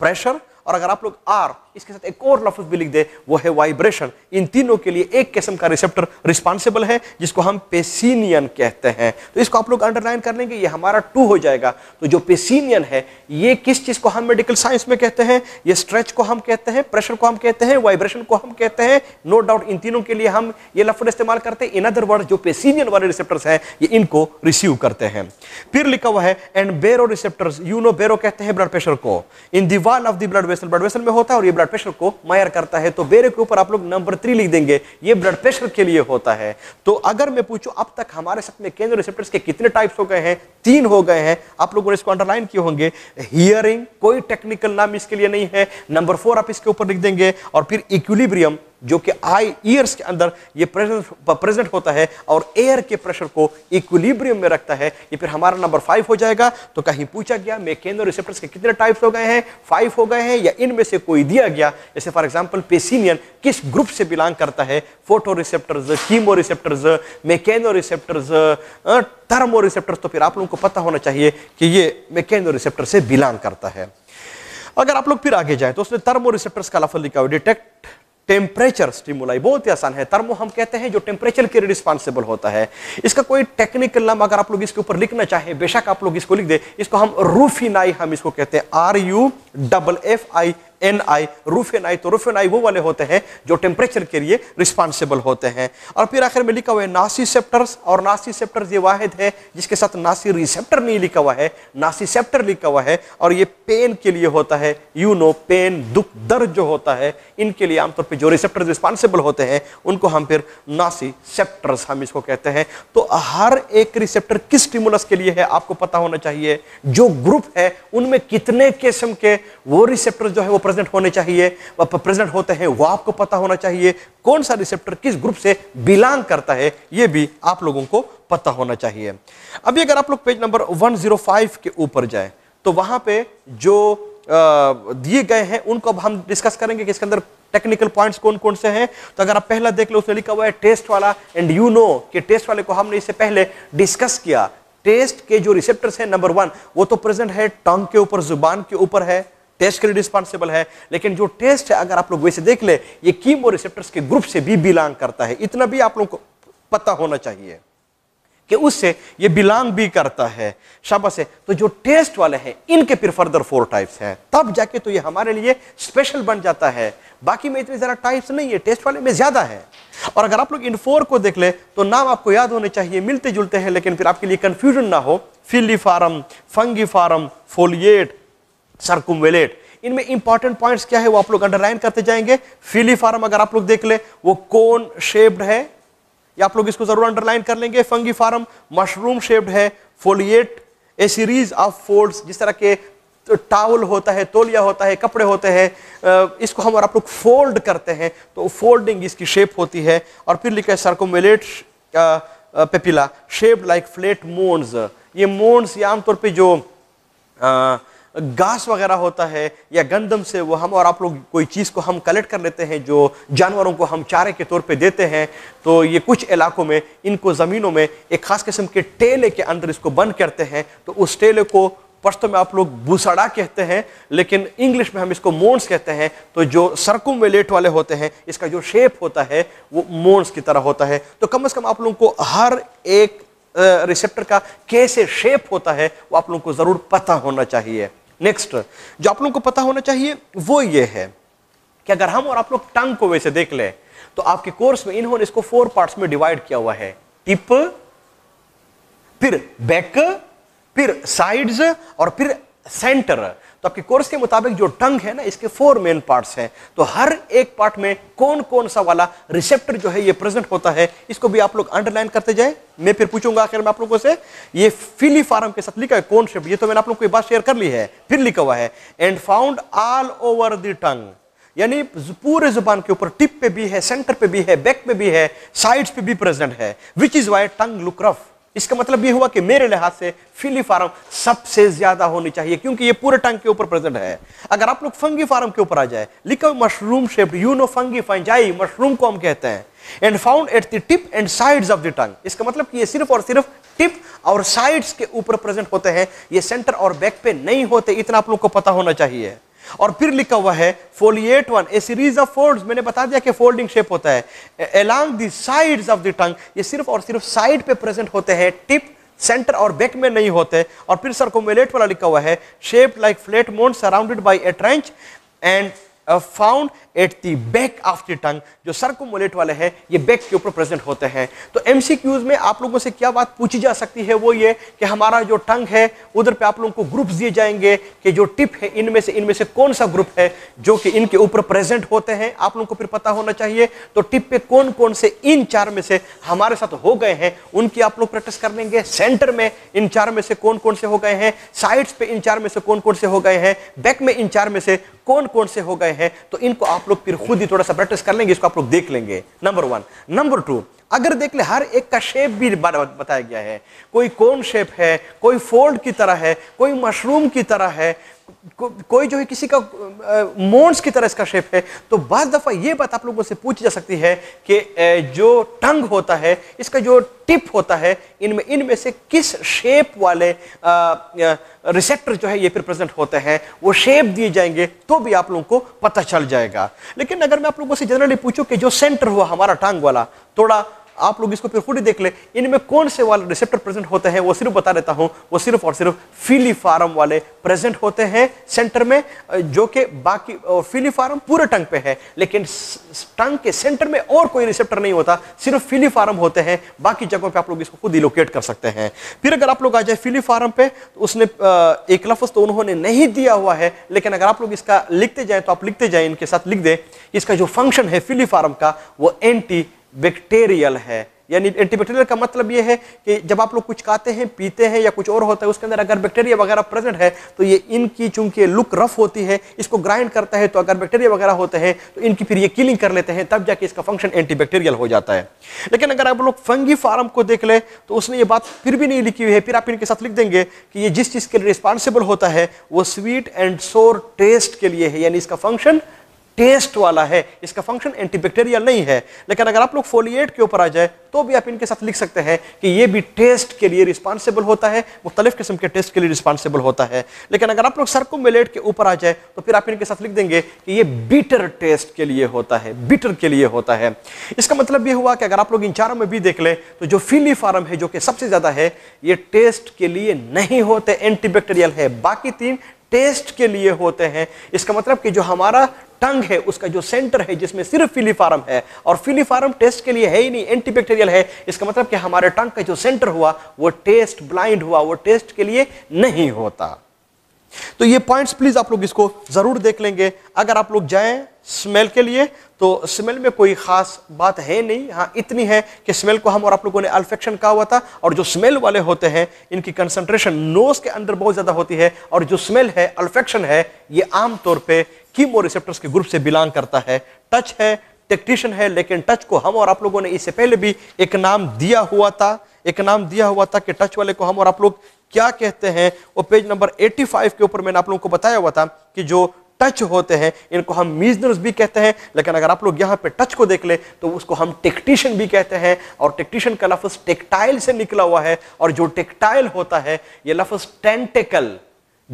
प्रेशर और अगर आप लोग आर इसके साथ एक और लफ्ज भी लिख दे वो है वाइब्रेशन इन तीनों के लिए एक किस्म का रिसेप्टर रिस्पॉन्सिबल है जिसको हम पेसिनियन कहते हैं तो इसको आप लोग अंडरलाइन कर लेंगे ये हमारा टू हो जाएगा तो जो पेसिनियन है ये किस चीज़ को हम मेडिकल साइंस में कहते हैं ये स्ट्रेच को हम कहते हैं प्रेशर को हम कहते हैं वाइब्रेशन को हम कहते हैं नो डाउट इन तीनों के लिए हम ये लफ्ज इस्तेमाल करते हैं इन अदर वर्ड जो पेसिनियन वाले रिसेप्टर है ये इनको रिसीव करते हैं फिर लिखा हुआ है एंड बेरो रिसेप्टर यू नो बेरो कहते हैं ब्लड प्रेशर को in the wall of the blood vessel blood vessel में होता है और ये ब्लड प्रेशर को मायर करता है तो बेरे के ऊपर आप लोग नंबर थ्री लिख देंगे ये ब्लड प्रेशर के लिए होता है तो अगर मैं पूछूं अब तक हमारे साथ में केंद्र रिसेप्टर्स के कितने टाइप्स हो गए हैं तीन हो गए हैं आप लोगों ने इसको अंडरलाइन किए होंगे हियरिंग कोई टेक्निकल नाम इसके लिए नहीं है नंबर फोर आप इसके ऊपर लिख देंगे और फिर इक्विलिब्रियम जो कि आई ईयर्स के अंदर ये प्रेजेंट प्रेजेंट होता है और एयर के प्रेशर को इक्विलिब्रियम में रखता है ये फिर हमारा नंबर फाइव हो जाएगा तो कहीं पूछा गया मेकेनो रिसेप्टर्स के कितने टाइप्स हो गए हैं फाइव हो गए हैं या इनमें से कोई दिया गया जैसे फॉर एग्जाम्पल पेसिनियन किस ग्रुप से बिलोंग करता है photoreceptors chemoreceptors mechanoreceptors thermoreceptors तो फिर आप लोगों को पता होना चाहिए कि ये मेकेनो रिसेप्टर से बिलोंग करता है अगर आप लोग फिर आगे जाए तो उसने थर्मो रिसेप्टर्स का लफल लिखा हुआ डिटेक्ट टेम्परेचर स्टिमुलाई बहुत ही आसान है थर्मो हम कहते हैं जो टेम्परेचर के लिए रिस्पॉन्सिबल होता है इसका कोई टेक्निकल नाम अगर आप लोग इसके ऊपर लिखना चाहें बेशक आप लोग इसको लिख दे इसको हम रूफिनाई हम इसको कहते हैं R U double F I N I Ruffini तो रूफेन आई वो वाले होते हैं जो टेम्परेचर के लिए रिस्पॉन्सिबल होते हैं और फिर आखिर में लिखा हुआ है नासी सेप्टर्स और नासी सेप्टर्स ये वाहिद है जिसके साथ नासी रिसेप्टर नहीं लिखा हुआ है नासी सेप्टर लिखा हुआ है और ये पेन के लिए होता है यू नो पेन दुख दर्द जो होता है इनके लिए आमतौर पर जो रिसेप्टर रिस्पॉन्सिबल होते हैं उनको हम फिर नासी सेप्टर्स हम इसको कहते हैं तो हर एक रिसेप्टर किस स्टिमुलस के लिए है आपको पता होना चाहिए जो ग्रुप है उनमें कितने किस्म के वो रिसेप्टर जो है वो प्रेजेंट होने चाहिए प्रेजेंट होते हैं वो आपको पता होना चाहिए कौन सा रिसेप्टर किस ग्रुप से बिलोंग करता है ये भी आप लोगों को पता होना चाहिए अभी अगर आप लोग पेज नंबर 105 के ऊपर जाए तो वहां पे जो दिए गए हैं उनको अब हम डिस्कस करेंगे कि इसके अंदर टेक्निकल पॉइंट्स कौन कौन से हैं तो अगर आप पहला देख लो उसमें लिखा हुआ है टेस्ट वाला एंड यू नो कि टेस्ट वाले को हमने इससे पहले डिस्कस किया टेस्ट के जो रिसेप्टर्स हैं नंबर वन वो तो प्रेजेंट है टंग के ऊपर जुबान के ऊपर है टेस्ट के लिए रिस्पॉन्सिबल है लेकिन जो टेस्ट है अगर आप लोग वैसे देख ले ये कीमो रिसेप्टर्स के ग्रुप से भी बिलोंग करता है इतना भी आप लोग को पता होना चाहिए कि उससे ये बिलोंग भी करता है शाबाश है तो जो टेस्ट वाले हैं इनके फिर फर्दर फोर टाइप्स हैं तब जाके तो ये हमारे लिए स्पेशल बन जाता है बाकी में इतने ज़्यादा टाइप्स नहीं है टेस्ट वाले में ज़्यादा है और अगर आप लोग इन फोर को देख ले तो नाम आपको याद होने चाहिए मिलते जुलते हैं लेकिन फिर आपके लिए कन्फ्यूजन ना हो filiform fungiform foliate circumvallate इनमें इंपॉर्टेंट पॉइंट्स क्या है वो आप लोग अंडरलाइन करते जाएंगे फिलीफार्म अगर आप लोग देख ले वो कौन शेप्ड है या आप लोग इसको जरूर अंडरलाइन कर लेंगे फंगी फार्म मशरूम शेप्ड है foliate a series of folds जिस तरह के टावल होता है तोलिया होता है कपड़े होते हैं इसको हम और आप लोग फोल्ड करते हैं तो फोल्डिंग इसकी शेप होती है और फिर लिखा है circumvallate papilla shape like flat mounds ये मोन्स ये आमतौर पे जो आ, घास वगैरह होता है या गंदम से वो हम और आप लोग कोई चीज़ को हम कलेक्ट कर लेते हैं जो जानवरों को हम चारे के तौर पे देते हैं तो ये कुछ इलाकों में इनको ज़मीनों में एक ख़ास किस्म के टेले के अंदर इसको बंद करते हैं तो उस टेले को पश्तो में आप लोग भूसड़ा कहते हैं लेकिन इंग्लिश में हम इसको मोन्स कहते हैं तो जो सरकुम वेलेट वाले होते हैं इसका जो शेप होता है वो मोन्स की तरह होता है तो कम अज़ कम आप लोगों को हर एक रिसेप्टर का कैसे शेप होता है वो आप लोगों को ज़रूर पता होना चाहिए नेक्स्ट जो आप लोग को पता होना चाहिए वो ये है कि अगर हम और आप लोग टंग को वैसे देख ले तो आपके कोर्स में इन्होंने इसको फोर पार्ट्स में डिवाइड किया हुआ है टिप फिर बैक फिर साइड्स और फिर सेंटर तो आपके कोर्स के मुताबिक जो टंग है ना इसके फोर मेन पार्ट्स हैं तो हर एक पार्ट में कौन कौन सा वाला रिसेप्टर जो है ये प्रेजेंट होता है इसको भी आप लोग अंडरलाइन करते जाए मैं फिर पूछूंगा आखिर में आप लोगों से ये फिली फार्म के साथ लिखा है कौन शब्द ये तो मैंने आप लोग को बात शेयर कर ली है फिर लिखा हुआ है and found all over the tongue यानी पूरे जुबान के ऊपर टिप पे भी है सेंटर पे भी है बैक पे भी है साइड्स पे भी प्रेजेंट है which is why tongue look rough इसका मतलब ये हुआ कि मेरे लिहाज से फिली फार्म सबसे ज्यादा होनी चाहिए क्योंकि ये पूरे टंग के ऊपर प्रेजेंट है अगर आप लोग फंगी फार्म के ऊपर आ जाए लिखो mushroom shaped you know fungi fungi mushroom को हम कहते हैं and found at the tip and sides of the tongue इसका मतलब कि ये सिर्फ और सिर्फ टिप और साइड्स के ऊपर प्रेजेंट होते हैं ये सेंटर और बैक पे नहीं होते इतना आप लोग को पता होना चाहिए और फिर लिखा हुआ है foliate one a series of fold मैंने बता दिया कि फोल्डिंग शेप होता है along the side of the tongue ये सिर्फ और सिर्फ साइड पे प्रेजेंट होते हैं टिप सेंटर और बैक में नहीं होते और फिर सर सर्कोमेलेट वाला लिखा हुआ है shape like flat mound surrounded by a trench and found at the back of the tongue जो सर्कुमुलेट वाले हैं ये बैक के ऊपर प्रेजेंट होते हैं तो एम में आप लोगों से क्या बात पूछी जा सकती है वो ये कि हमारा जो टंग है उधर पे आप लोगों को ग्रुप्स दिए जाएंगे कि जो टिप है इनमें से इनमें से कौन सा ग्रुप है जो कि इनके ऊपर प्रेजेंट होते हैं आप लोगों को फिर पता होना चाहिए तो टिप पे कौन कौन से इन चार में से हमारे साथ हो गए हैं उनकी आप लोग प्रैक्टिस कर लेंगे सेंटर में इन चार में से कौन कौन से हो गए हैं साइड्स पे इन चार में से कौन कौन से हो गए हैं बैक में इन चार में से कौन कौन से हो गए हैं तो इनको आप आप लोग फिर खुद ही थोड़ा सा प्रैक्टिस कर लेंगे इसको आप लोग देख लेंगे नंबर वन नंबर टू अगर देख ले हर एक का शेप भी बताया गया है कोई कौन शेप है कोई फोल्ड की तरह है कोई मशरूम की तरह है को, कोई जो है किसी का मोन्स की तरह इसका शेप है तो बार दफ़ा ये बात आप लोगों से पूछी जा सकती है कि जो टंग होता है इसका जो टिप होता है इनमें इनमें से किस शेप वाले रिसेप्टर जो है ये फिर प्रेजेंट होते हैं वो शेप दिए जाएंगे तो भी आप लोगों को पता चल जाएगा लेकिन अगर मैं आप लोगों से जनरली पूछूँ कि जो सेंटर हुआ हमारा टंग वाला थोड़ा आप लोग इसको फिर खुद ही देख ले इनमें कौन से वाले रिसेप्टर प्रेजेंट होते हैं वो सिर्फ बता देता हूं वो सिर्फ और सिर्फ फीली फार्म वाले प्रेजेंट होते हैं सेंटर में जो कि बाकी फीली फार्म पूरे टंग पे है लेकिन टंग के सेंटर में और कोई रिसेप्टर नहीं होता सिर्फ फीली फार्म होते हैं बाकी जगहों पर आप लोग इसको खुद ही लोकेट कर सकते हैं फिर अगर आप लोग आ जाए फीली फार्म पे तो उसने एक लफ्ज़ तो उन्होंने नहीं दिया हुआ है लेकिन अगर आप लोग इसका लिखते जाए तो आप लिखते जाए इनके साथ लिख दे इसका जो फंक्शन है फिलीफार्म का वो एंटी बैक्टेरियल है यानी एंटीबैक्टीरियल का मतलब ये है कि जब आप लोग कुछ खाते हैं पीते हैं या कुछ और होता है उसके अंदर अगर बैक्टीरिया वगैरह प्रेजेंट है तो ये इनकी चूंकि लुक रफ होती है इसको ग्राइंड करता है तो अगर बैक्टीरिया वगैरह होते हैं तो इनकी फिर ये किलिंग कर लेते हैं तब जाके इसका फंक्शन एंटीबैक्टीरियल हो जाता है लेकिन अगर आप लोग फंगी फार्म को देख ले तो उसने ये बात फिर भी नहीं लिखी हुई है फिर आप इनके साथ लिख देंगे कि ये जिस चीज़ के लिए रिस्पॉन्सिबल होता है वो स्वीट एंड सोर टेस्ट के लिए है यानी इसका फंक्शन टेस्ट वाला है इसका फंक्शन एंटीबैक्टीरियल नहीं है लेकिन अगर आप लोग फोलिएट के ऊपर आ जाए तो भी आप इनके साथ लिख सकते हैं कि ये भी टेस्ट के लिए रिस्पांसिबल होता है मुख्तलिफ किस्म के टेस्ट के लिए रिस्पांसिबल होता है लेकिन अगर आप लोग सर्कुमेलेट के ऊपर आ जाए तो फिर आप इनके साथ लिख देंगे कि ये बीटर टेस्ट के लिए होता है बीटर के लिए होता है इसका मतलब ये हुआ कि अगर आप लोग इन चारों में भी देख लें तो जो फीली फार्म है जो कि सबसे ज़्यादा है ये टेस्ट के लिए नहीं होते एंटीबैक्टीरियल है बाकी तीन टेस्ट के लिए होते हैं इसका मतलब कि जो हमारा टंग है उसका जो सेंटर है जिसमें सिर्फ फिलीफार्म है और फिलीफार्म टेस्ट के लिए है ही नहीं एंटीबैक्टीरियल है इसका मतलब कि हमारे टंग का जो सेंटर हुआ वो टेस्ट ब्लाइंड हुआ वो टेस्ट के लिए नहीं होता तो ये पॉइंट्स प्लीज आप लोग इसको जरूर देख लेंगे अगर आप लोग जाए स्मेल के लिए तो स्मेल में कोई खास बात है नहीं हाँ इतनी है कि स्मेल को हम और आप लोगों ने अल्फेक्शन कहा हुआ था और जो स्मेल वाले होते हैं इनकी कंसंट्रेशन नोज के अंदर बहुत ज़्यादा होती है और जो स्मेल है अल्फेक्शन है ये आमतौर पर कीमो रिसेप्टर्स के ग्रुप से बिलोंग करता है टच है टेक्टिशन है लेकिन टच को हम और आप लोगों ने इससे पहले भी एक नाम दिया हुआ था एक नाम दिया हुआ था कि टच वाले को हम और आप लोग क्या कहते हैं वो पेज नंबर 85 के ऊपर मैंने आप लोगों को बताया हुआ था कि जो टच होते हैं इनको हम मीजनर्स भी कहते हैं लेकिन अगर आप लोग यहाँ पे टच को देख ले तो उसको हम टेक्टिशन भी कहते हैं और टेक्टिशन का लफ्ज टेक्टाइल से निकला हुआ है और जो टेक्टाइल होता है ये लफ्ज टेंटेकल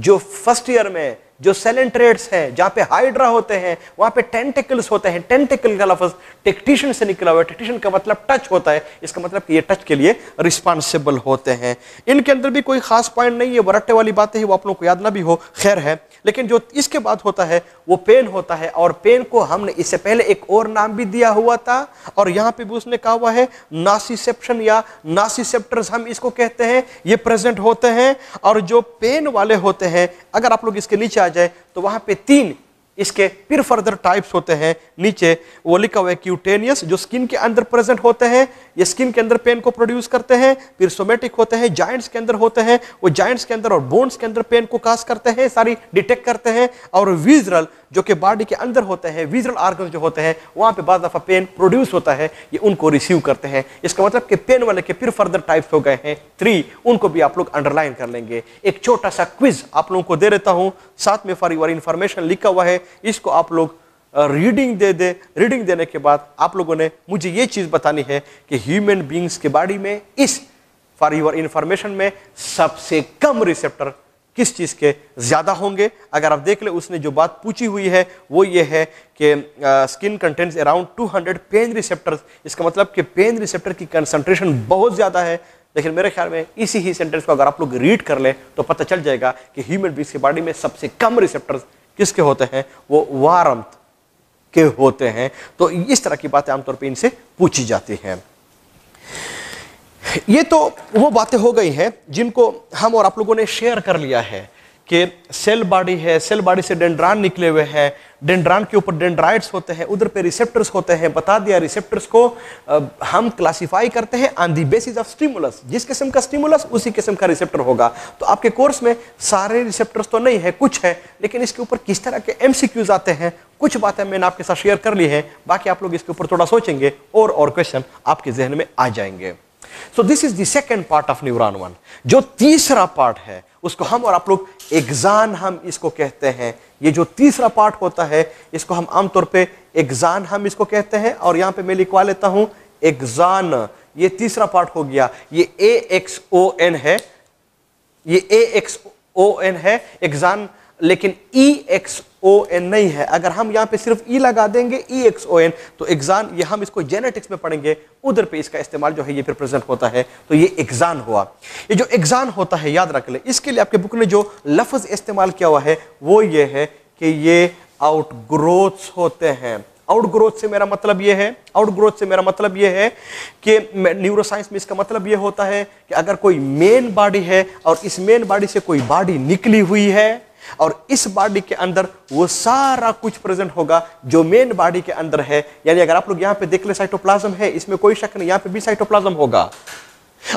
जो फर्स्ट ईयर में जो सेलेंट्रेट्स है जहां पे हाइड्रा होते हैं वहां पे टेंटिकल्स होते हैं टेंटिकल का लफज टेक्टिशन से निकला हुआ है टेक्टिशन का मतलब टच होता है इसका मतलब कि ये टच के लिए रिस्पॉन्सिबल होते हैं इनके अंदर भी कोई खास पॉइंट नहीं है वरट्टे वाली बातें ही वो आप लोगों को याद ना भी हो खैर है लेकिन जो इसके बाद होता है वो पेन होता है और पेन को हमने इससे पहले एक और नाम भी दिया हुआ था और यहाँ पे भी उसने कहा हुआ है नासिसेप्शन या नासिसेप्टर्स हम इसको कहते हैं ये प्रेजेंट होते हैं और जो पेन वाले होते हैं अगर आप लोग इसके नीचे आ जाए तो वहाँ पे तीन इसके फिर फर्दर टाइप्स होते हैं नीचे वो लिखा हुआ है क्यूटेनियस जो स्किन के अंदर प्रेजेंट होते हैं ये स्किन के अंदर पेन को प्रोड्यूस करते हैं फिर सोमेटिक होते हैं जॉइंट्स के अंदर होते हैं वो जॉइंट्स के अंदर और बोन्स के अंदर पेन को कास करते हैं सारी डिटेक्ट करते हैं और विजरल जो कि बॉडी के अंदर होते हैं विजरल आर्गन जो होते हैं वहाँ पर बाद दफ़ा पेन प्रोड्यूस होता है ये उनको रिसीव करते हैं इसका मतलब कि पेन वाले के फिर फर्दर टाइप्स हो गए हैं थ्री उनको भी आप लोग अंडरलाइन कर लेंगे एक छोटा सा क्विज आप लोगों को दे देता हूँ साथ में फॉर इन्फॉर्मेशन लिखा हुआ है इसको आप लोग रीडिंग दे दे रीडिंग देने के बाद आप लोगों ने मुझे ये चीज़ बतानी है कि ह्यूमन बींग्स के बॉडी में इस फॉर यूर इन्फॉर्मेशन में सबसे कम रिसेप्टर किस चीज़ के ज़्यादा होंगे अगर आप देख ले उसने जो बात पूछी हुई है वो ये है कि skin contents around 200 pain receptors इसका मतलब कि पेन रिसेप्टर की कंसंट्रेशन बहुत ज़्यादा है लेकिन मेरे ख्याल में इसी ही सेंटेंस को अगर आप लोग रीड कर लें तो पता चल जाएगा कि ह्यूमन बींग्स की बॉडी में सबसे कम रिसेप्टर्स किसके होते हैं वो वारम के होते हैं तो इस तरह की बातें आमतौर पर इनसे पूछी जाती हैं ये तो वो बातें हो गई हैं जिनको हम और आप लोगों ने शेयर कर लिया है कि सेल बॉडी है सेल बॉडी से डेंड्रान निकले हुए हैं डेंड्रान के ऊपर डेंड्राइड्स होते हैं उधर पे रिसेप्टर्स होते हैं बता दिया रिसेप्टर्स को आ, हम क्लासिफाई करते हैं on the basis of stimulus जिस किस्म का स्टिमुलस उसी किस्म का रिसेप्टर होगा तो आपके कोर्स में सारे रिसेप्टर्स तो नहीं है कुछ है लेकिन इसके ऊपर किस तरह के एम आते हैं कुछ बातें मैंने आपके साथ शेयर कर ली है बाकी आप लोग इसके ऊपर थोड़ा सोचेंगे और और क्वेश्चन आपके जहन में आ जाएंगे so this is the second part of neuron one जो तीसरा पार्ट है उसको हम और आप लोग एग्जान हम इसको कहते हैं ये जो तीसरा पार्ट होता है इसको हम आमतौर पे एग्जान हम इसको कहते हैं और यहां पे मैं लिखवा लेता हूं एग्जान ये तीसरा पार्ट हो गया ये ए एक्स ओ एन है ये ए एक्स ओ एन है एग्जान लेकिन ई एक्स ओ एन नहीं है अगर हम यहां पे सिर्फ ई e लगा देंगे ई एक्स ओ एन तो एग्जाम ये हम इसको जेनेटिक्स में पढ़ेंगे उधर पे इसका इस्तेमाल जो है ये फिर प्रेजेंट होता है तो ये एग्जाम हुआ ये जो एग्जाम होता है याद रख ले इसके लिए आपके बुक ने जो लफ्ज़ इस्तेमाल किया हुआ है वो ये है कि ये आउट ग्रोथ्स होते हैं आउट ग्रोथ से मेरा मतलब ये है आउट ग्रोथ से मेरा मतलब ये है कि न्यूरोसाइंस में इसका मतलब ये होता है कि अगर कोई मेन बॉडी है और इस मेन बॉडी से कोई बॉडी निकली हुई है और इस बॉडी के अंदर वो सारा कुछ प्रेजेंट होगा जो मेन बॉडी के अंदर है यानी अगर आप लोग यहां पे देख ले साइटोप्लाज्म है इसमें कोई शक नहीं यहां पे भी साइटोप्लाज्म होगा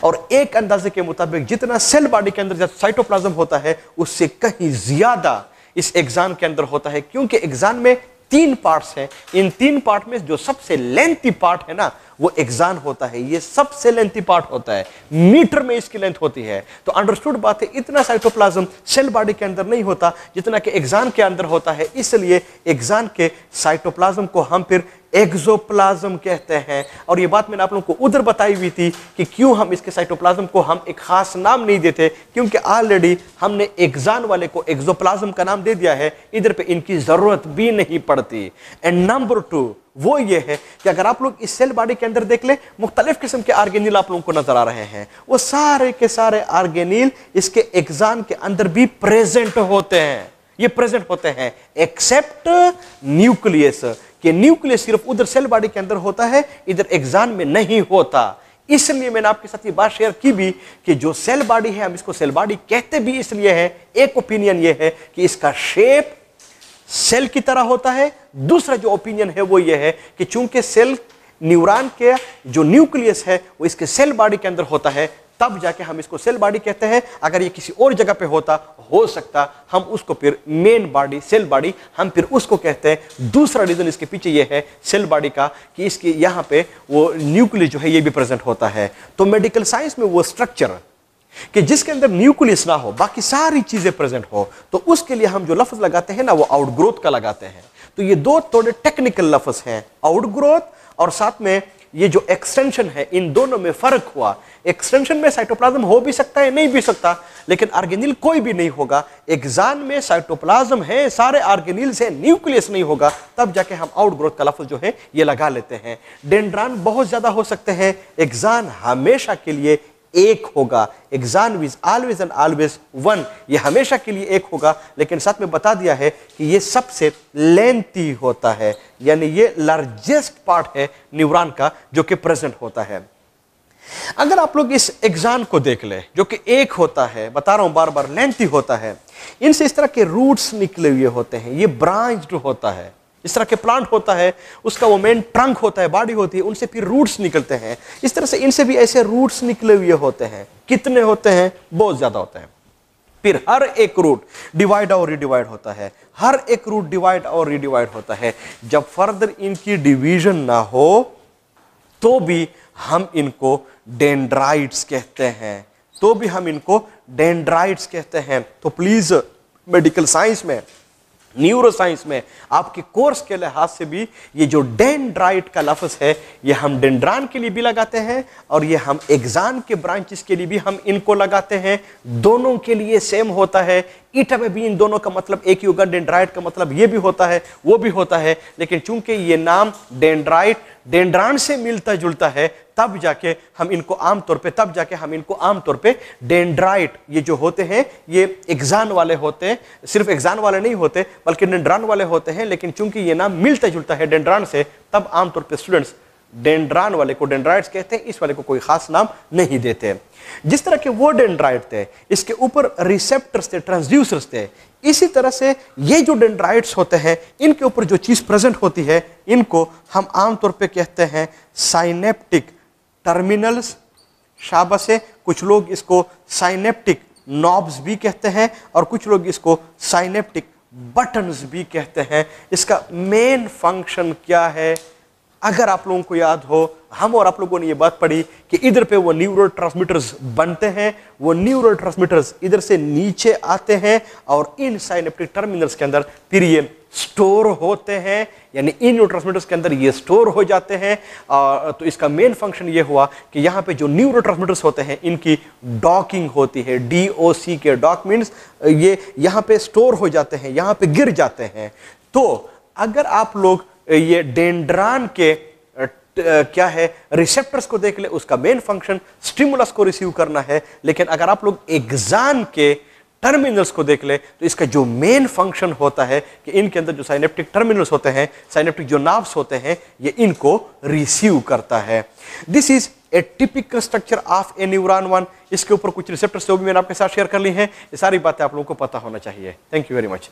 और एक अंदाजे के मुताबिक जितना सेल बॉडी के अंदर साइटोप्लाज्म होता है उससे कहीं ज्यादा इस एग्जाम के अंदर होता है क्योंकि एग्जाम में तीन पार्ट्स हैं इन तीन पार्ट में जो सबसे लेंथी पार्ट है ना वो एग्जान होता है ये सबसे लेंथी पार्ट होता है मीटर में इसकी लेंथ होती है तो अंडरस्टूड बात है इतना साइटोप्लाज्म सेल बॉडी के अंदर नहीं होता जितना कि एग्जान के अंदर होता है इसलिए एग्जान के साइटोप्लाज्म को हम फिर एक्जोप्लाज्म कहते हैं और ये बात मैंने आप लोगों को उधर बताई हुई थी कि क्यों हम इसके साइटोप्लाज्म को हम एक खास नाम नहीं देते क्योंकि ऑलरेडी हमने एग्जान वाले को एक्जोप्लाज्म का नाम दे दिया है इधर पे इनकी ज़रूरत भी नहीं पड़ती एंड नंबर टू वो ये है कि अगर आप लोग इस सेल बॉडी के अंदर देख ले मुख्तलिफ किस्म के आर्गेनिल आप लोगों को नज़र आ रहे हैं वो सारे के सारे आर्गेनिल इसके एग्जाम के अंदर भी प्रेजेंट होते हैं ये प्रेजेंट होते हैं एक्सेप्ट न्यूक्लियस कि न्यूक्लियस सिर्फ उधर सेल बॉडी के अंदर होता है इधर एग्जाम में नहीं होता इसलिए मैंने आपके साथ ये बात शेयर की भी कि जो सेल बॉडी है हम इसको सेल बॉडी कहते भी इसलिए है एक ओपिनियन ये है कि इसका शेप सेल की तरह होता है दूसरा जो ओपिनियन है वो ये है कि चूंकि सेल न्यूरॉन के जो न्यूक्लियस है वो इसके सेल बॉडी के अंदर होता है तब जाके हम इसको सेल बॉडी कहते हैं अगर ये किसी और जगह पे होता हो सकता हम उसको फिर मेन बॉडी सेल बॉडी हम फिर उसको कहते हैं दूसरा रीज़न इसके पीछे ये है सेल बॉडी का कि इसके यहाँ पे वो न्यूक्लियस जो है ये भी प्रेजेंट होता है तो मेडिकल साइंस में वो स्ट्रक्चर कि जिसके अंदर न्यूक्लियस ना हो बाकी सारी चीज़ें प्रेजेंट हो तो उसके लिए हम जो लफ्ज़ लगाते हैं ना वो आउटग्रोथ का लगाते हैं तो ये दो थोड़े टेक्निकल लफ्ज़ हैं आउटग्रोथ और साथ में ये जो एक्सटेंशन है इन दोनों में फर्क हुआ एक्सटेंशन में साइटोप्लाज्म हो भी सकता है नहीं भी सकता लेकिन आर्गेनिल कोई भी नहीं होगा एग्जान में साइटोप्लाज्म है सारे आर्गेनिल से न्यूक्लियस नहीं होगा तब जाके हम आउटग्रोथ का लफ्ज जो है ये लगा लेते हैं डेंड्रान बहुत ज़्यादा हो सकते हैं एग्जान हमेशा के लिए एक होगा exam always and always one ये हमेशा के लिए एक होगा लेकिन साथ में बता दिया है कि ये सबसे लेंथी होता है यानी ये लार्जेस्ट पार्ट है न्यूरॉन का जो कि प्रेजेंट होता है अगर आप लोग इस एग्जाम को देख ले जो कि एक होता है बता रहा हूं बार बार लेंथी होता है इनसे इस तरह के रूट्स निकले हुए होते हैं ये ब्रांच होता है जिस तरह के प्लांट होता है उसका वो मेन ट्रंक होता है बॉडी होती है उनसे फिर रूट्स निकलते हैं इस तरह से इनसे भी ऐसे रूट्स निकले हुए होते हैं कितने होते हैं बहुत ज़्यादा होते हैं फिर हर एक रूट डिवाइड और रिडिवाइड होता है हर एक रूट डिवाइड और रिडिवाइड होता है जब फर्दर इनकी डिवीजन ना हो तो भी हम इनको डेंड्राइड्स कहते हैं तो भी हम इनको डेंड्राइड्स कहते हैं तो प्लीज़ मेडिकल साइंस में न्यूरो साइंस में आपके कोर्स के लिहाज से भी ये जो डेंड्राइट का लफ्ज़ है ये हम डेंड्रान के लिए भी लगाते हैं और ये हम एग्जाम के ब्रांचेस के लिए भी हम इनको लगाते हैं दोनों के लिए सेम होता है ईटा में भी इन दोनों का मतलब एक ही होगा डेंड्राइट का मतलब ये भी होता है वो भी होता है लेकिन चूंकि ये नाम डेंड्राइट डेंड्रान से मिलता जुलता है तब जाके हम इनको आमतौर पे तब जाके हम इनको आमतौर पे डेंड्राइट ये जो होते हैं ये एग्जान वाले होते हैं सिर्फ एग्जान वाले नहीं होते बल्कि डेंड्रान वाले होते हैं लेकिन चूंकि ये नाम मिलता जुलता है डेंड्रान से तब आमतौर पर स्टूडेंट्स डेंड्रान वाले को डेंड्राइट्स कहते हैं इस वाले को कोई खास नाम नहीं देते जिस तरह के वो डेंड्राइट थे इसके ऊपर रिसेप्टर्स थे ट्रांसड्यूसर्स थे इसी तरह से ये जो डेंड्राइट्स होते हैं इनके ऊपर जो चीज़ प्रेजेंट होती है इनको हम आमतौर पे कहते हैं साइनेप्टिक टर्मिनल्स शाबा से कुछ लोग इसको साइनेप्टिक नॉब्स भी कहते हैं और कुछ लोग इसको साइनेप्टिक बटन्स भी कहते हैं इसका मेन फंक्शन क्या है अगर आप लोगों को याद हो हम और आप लोगों ने ये बात पढ़ी कि इधर पे वो न्यूरो ट्रांसमीटर्स बनते हैं वो न्यूरो ट्रांसमीटर्स इधर से नीचे आते हैं और इन साइनेप्टिक टर्मिनल्स के अंदर फिर ये स्टोर होते हैं यानी इन न्यूरो ट्रांसमीटर्स के अंदर ये स्टोर हो जाते हैं तो इसका मेन फंक्शन ये हुआ कि यहाँ पे जो न्यूरो ट्रांसमीटर्स होते हैं इनकी डॉकिंग होती है डी ओ सी के डॉक मीन्स ये यहाँ पे स्टोर हो जाते हैं यहाँ पे गिर जाते हैं तो अगर आप लोग ये डेंड्रान के क्या है रिसेप्टर्स को देख ले उसका मेन फंक्शन स्टिमुलस को रिसीव करना है लेकिन अगर आप लोग एग्जान के टर्मिनल्स को देख ले तो इसका जो मेन फंक्शन होता है कि इनके अंदर जो साइनेप्टिक टर्मिनल्स होते हैं साइनेप्टिक जो नाव्स होते हैं ये इनको रिसीव करता है this is a typical structure of a neuron one इसके ऊपर कुछ रिसेप्टर्स जो भी मैंने आपके साथ शेयर कर ली हैं ये सारी बातें आप लोगों को पता होना चाहिए थैंक यू वेरी मच